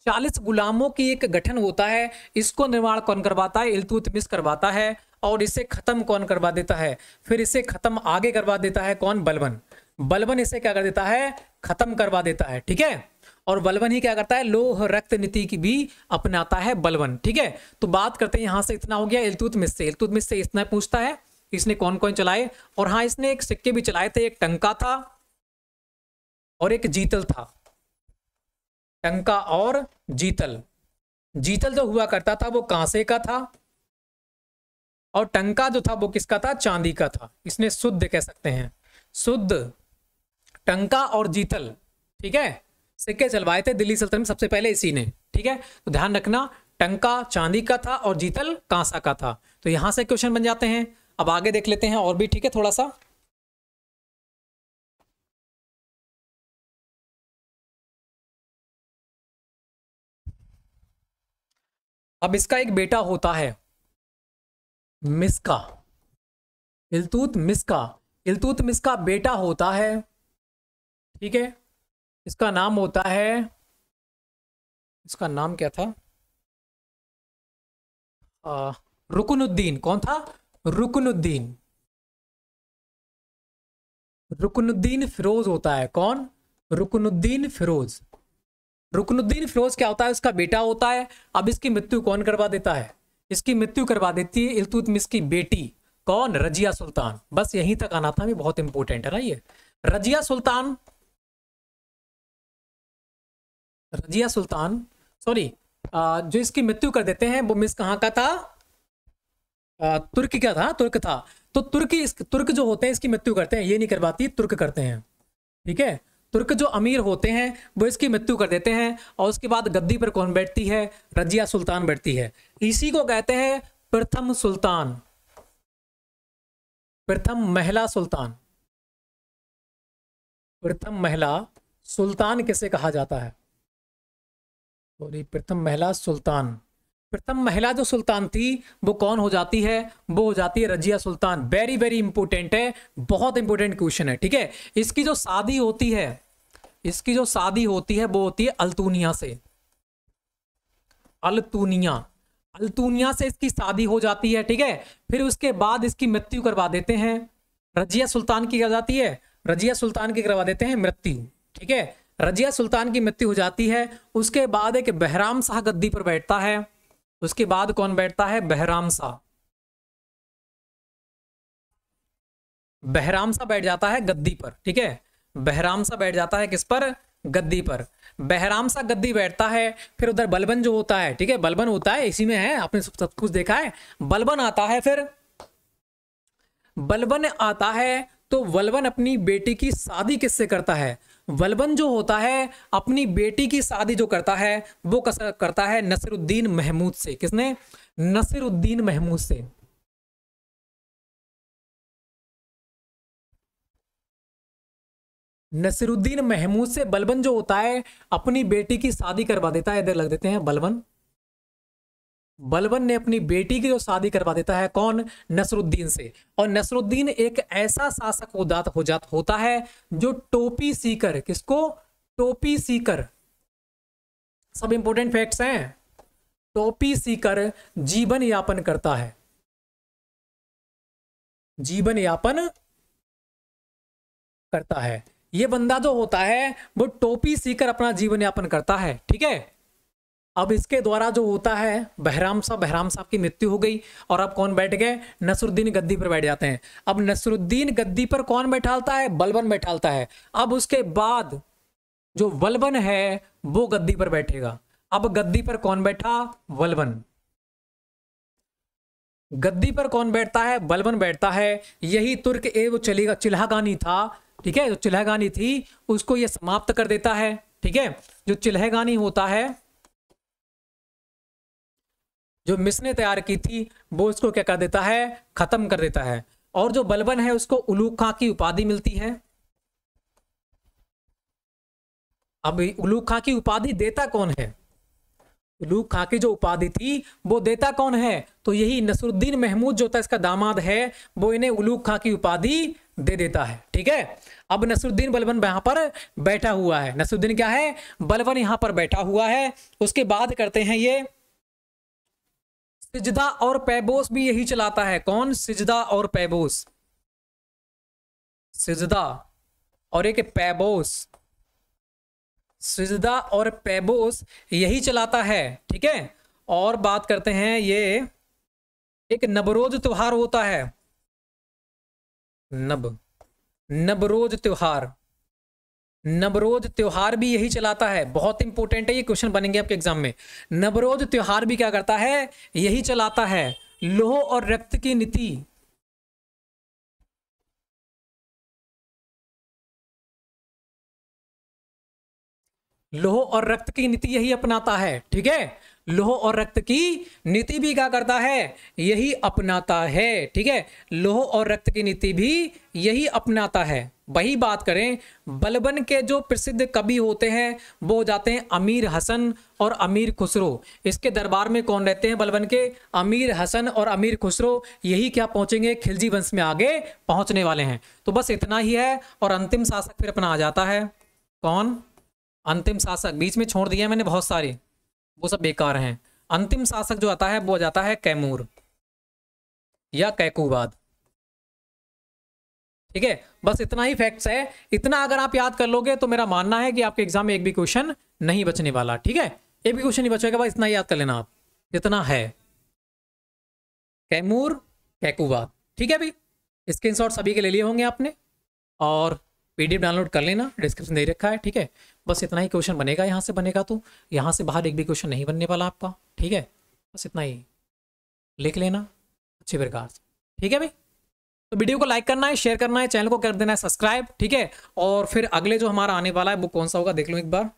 S1: चालीस गुलामों की एक गठन होता है इसको निर्माण कौन करवाता है इल्तुतमिस करवाता है और इसे ख़त्म कौन करवा देता है फिर इसे ख़त्म आगे करवा देता है कौन बलबन बलबन इसे क्या कर देता है ख़त्म करवा देता है ठीक है और बलबन ही क्या करता है लोह रक्त नीति की भी अपनाता है बलवन ठीक है तो बात करते हैं यहां से इतना हो गया इल्तुतमिस से इल्तुतमिस से इतना पूछता है इसने कौन कौन चलाए और हाँ इसने एक सिक्के भी चलाए थे एक टंका था और एक जीतल था टंका और जीतल जीतल जो हुआ करता था वो कांसे का था और टंका जो था वो किसका था चांदी का था इसने शुद्ध कह सकते हैं शुद्ध टंका और जीतल ठीक है सिक्के चलवाए थे दिल्ली सल्तनत में सबसे पहले इसी ने ठीक है तो ध्यान रखना टंका चांदी का था और जीतल कांसा का था तो यहां से क्वेश्चन बन जाते हैं अब आगे देख लेते हैं और भी ठीक है थोड़ा सा
S2: अब इसका एक बेटा होता है मिसका इलतूत मिसका इलतूत मिसका बेटा होता है ठीक है इसका नाम होता है
S3: इसका नाम क्या था
S2: रुकनुद्दीन कौन था रुकनुद्दीन
S1: रुकनुद्दीन फिरोज होता है कौन रुकनुद्दीन फिरोज रुकनुद्दीन फिरोज क्या होता है उसका बेटा होता है अब इसकी मृत्यु कौन करवा देता है इसकी मृत्यु करवा देती है इल्तुतमिश की बेटी कौन रजिया सुल्तान बस यहीं तक आना था भी बहुत
S2: इंपॉर्टेंट है ना ये रजिया सुल्तान
S1: रजिया सुल्तान सॉरी जो इसकी मृत्यु कर देते हैं वो मिस कहाँ का था तुर्क क्या था तुर्क था तो तुर्की इस तुर्क जो होते हैं इसकी मृत्यु करते हैं ये नहीं करवाती तुर्क करते हैं ठीक है तुर्क जो अमीर होते हैं वो इसकी मृत्यु कर देते हैं और उसके बाद गद्दी पर कौन बैठती है रजिया सुल्तान बैठती है इसी को कहते हैं प्रथम सुल्तान प्रथम महिला सुल्तान
S2: प्रथम महिला सुल्तान किसे कहा जाता है
S1: प्रथम महिला सुल्तान प्रथम महिला जो सुल्तान थी वो कौन हो जाती है वो हो जाती है Razia Sultan very very important है बहुत इंपॉर्टेंट क्वेश्चन है ठीक है इसकी जो शादी होती है इसकी जो शादी होती है वो होती है अल्तूनिया से अल्तूनिया अल्तूनिया से इसकी शादी हो जाती है ठीक है फिर उसके बाद इसकी मृत्यु करवा देते हैं रजिया सुल्तान की कर जाती है रजिया सुल्तान की करवा देते हैं मृत्यु ठीक है रजिया सुल्तान की मृत्यु हो जाती है उसके बाद एक बहराम शाह गद्दी पर बैठता है उसके बाद कौन बैठता है बहराम
S2: शाह बहराम शाह बैठ जाता
S1: है गद्दी पर ठीक है बहराम शाह बैठ जाता है किस पर गद्दी पर बहराम सा गद्दी बैठता है फिर उधर बलबन जो होता है ठीक है बलबन होता है इसी में है आपने सब कुछ देखा है बलबन आता है फिर बलबन आता है तो बलबन अपनी बेटी की शादी किससे करता है वलबन जो होता है अपनी बेटी की शादी जो करता है वो करता है नसरुद्दीन महमूद से किसने नसरुद्दीन महमूद से नसरुद्दीन महमूद से बलबन जो होता है अपनी बेटी की शादी करवा देता है इधर लग देते हैं बलबन बलबन ने अपनी बेटी की जो शादी करवा देता है कौन नसरुद्दीन से और नसरुद्दीन एक ऐसा शासक उदात हो जात होता है जो टोपी सीकर किसको टोपी सीकर सब इंपोर्टेंट फैक्ट्स हैं टोपी सीकर जीवन यापन
S2: करता है जीवन यापन
S1: करता है ये बंदा जो होता है वो टोपी सीकर अपना जीवन यापन करता है ठीक है अब इसके द्वारा जो होता है बहराम साहब बहराम साहब की मृत्यु हो गई और अब कौन बैठ गए नसरुद्दीन गद्दी पर बैठ जाते हैं अब नसरुद्दीन गद्दी पर कौन बैठालता है बलबन बैठालता है अब उसके बाद जो वलबन है वो गद्दी पर बैठेगा अब गद्दी पर कौन बैठा वलबन गद्दी पर कौन बैठता है बलबन बैठता है यही तुर्क ए वो चलेगा चिल्हागानी था ठीक है जो चिल्हागानी थी उसको ये समाप्त कर देता है ठीक है जो चिल्हेगानी होता है जो मिस ने तैयार की थी वो उसको क्या कर देता है खत्म कर देता है और जो बलबन है उसको उलूखा की उपाधि मिलती है अब उलूखा की उपाधि देता कौन है उलूखा खां की जो उपाधि थी वो देता कौन है तो यही नसरुद्दीन महमूद जो था इसका दामाद है वो इन्हें उलूक खां की उपाधि दे देता है ठीक है अब नसरुद्दीन बलबन यहां पर बैठा हुआ है नसरुद्दीन क्या है बलबन यहां पर बैठा हुआ है उसके बाद करते हैं ये सिजदा और
S2: पैबोस भी यही चलाता है कौन सिजदा और पैबोस सिजदा
S1: और एक पैबोस सिजदा और पैबोस यही चलाता है ठीक है और बात करते हैं ये
S2: एक नबरोज त्योहार होता है नब
S1: नबरोज त्योहार नवरोज त्यौहार भी यही चलाता है बहुत इंपॉर्टेंट है ये क्वेश्चन बनेंगे आपके एग्जाम में नवरोज त्यौहार भी क्या करता है यही चलाता है
S2: लोह और रक्त की नीति लोह और रक्त की
S1: नीति यही अपनाता है ठीक है लोह और रक्त की नीति भी क्या करता है यही अपनाता है ठीक है लोह और रक्त की नीति भी यही अपनाता है वही बात करें बलबन के जो प्रसिद्ध कवि होते हैं वो हो जाते हैं अमीर हसन और अमीर खुसरो इसके दरबार में कौन रहते हैं बलबन के अमीर हसन और अमीर खुसरो यही क्या पहुंचेंगे खिलजी वंश में आगे पहुंचने वाले हैं तो बस इतना ही है और अंतिम शासक फिर अपना आ जाता है कौन अंतिम शासक बीच में छोड़ दिया मैंने बहुत सारे वो सब बेकार हैं अंतिम शासक जो आता है वो आ जाता है कैमूर या कैकूबाद ठीक है बस इतना ही फैक्ट्स है इतना अगर आप याद कर लोगे तो मेरा मानना है कि आपके एग्जाम में एक भी क्वेश्चन नहीं बचने वाला ठीक है एक भी क्वेश्चन नहीं बचेगा बस इतना याद कर लेना आप इतना है कैमूर कैकुबा ठीक है भाई स्क्रीन सभी के ले लिए होंगे आपने और पीडीएफ डाउनलोड कर लेना डिस्क्रिप्शन दे रखा है ठीक है बस इतना ही क्वेश्चन बनेगा यहाँ से बनेगा तो यहाँ से बाहर एक भी क्वेश्चन नहीं बनने वाला आपका ठीक है बस इतना ही लिख लेना अच्छे प्रकार से ठीक है भाई तो वीडियो को लाइक करना है शेयर करना है चैनल को कर देना है सब्सक्राइब ठीक है और फिर अगले जो हमारा आने वाला है वो कौन सा होगा देख लो एक बार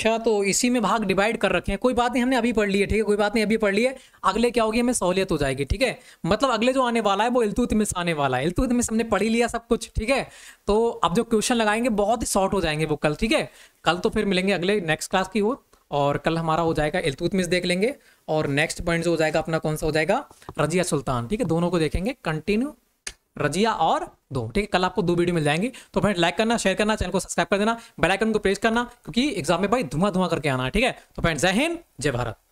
S2: अच्छा तो इसी में भाग डिवाइड कर रखे हैं
S1: कोई बात नहीं हमने अभी पढ़ लिया ठीक है कोई बात नहीं अभी पढ़ लिया अगले क्या होगी हमें सहूलियत हो जाएगी ठीक है मतलब अगले जो आने वाला है वो इलतुत आने वाला है इलतुत हमने हमने पढ़ी लिया सब कुछ ठीक है तो अब जो क्वेश्चन लगाएंगे बहुत ही शॉर्ट हो जाएंगे वो कल ठीक है कल तो फिर मिलेंगे अगले नेक्स्ट क्लास की ओर और कल हमारा हो जाएगा इलतुत मिस देख लेंगे और नेक्स्ट पॉइंट जो हो जाएगा अपना कौन सा हो जाएगा रजिया सुल्तान ठीक है दोनों को देखेंगे कंटिन्यू रजिया और दो ठीक है कल आपको दो वीडियो मिल जाएंगे तो फ्रेंड लाइक करना शेयर करना चैनल को सब्सक्राइब कर देना बेलाइकन को प्रेस करना क्योंकि एग्जाम में भाई धुआं धुआं करके आना है ठीक है तो फ्रेंड जय हिंद
S2: जय भारत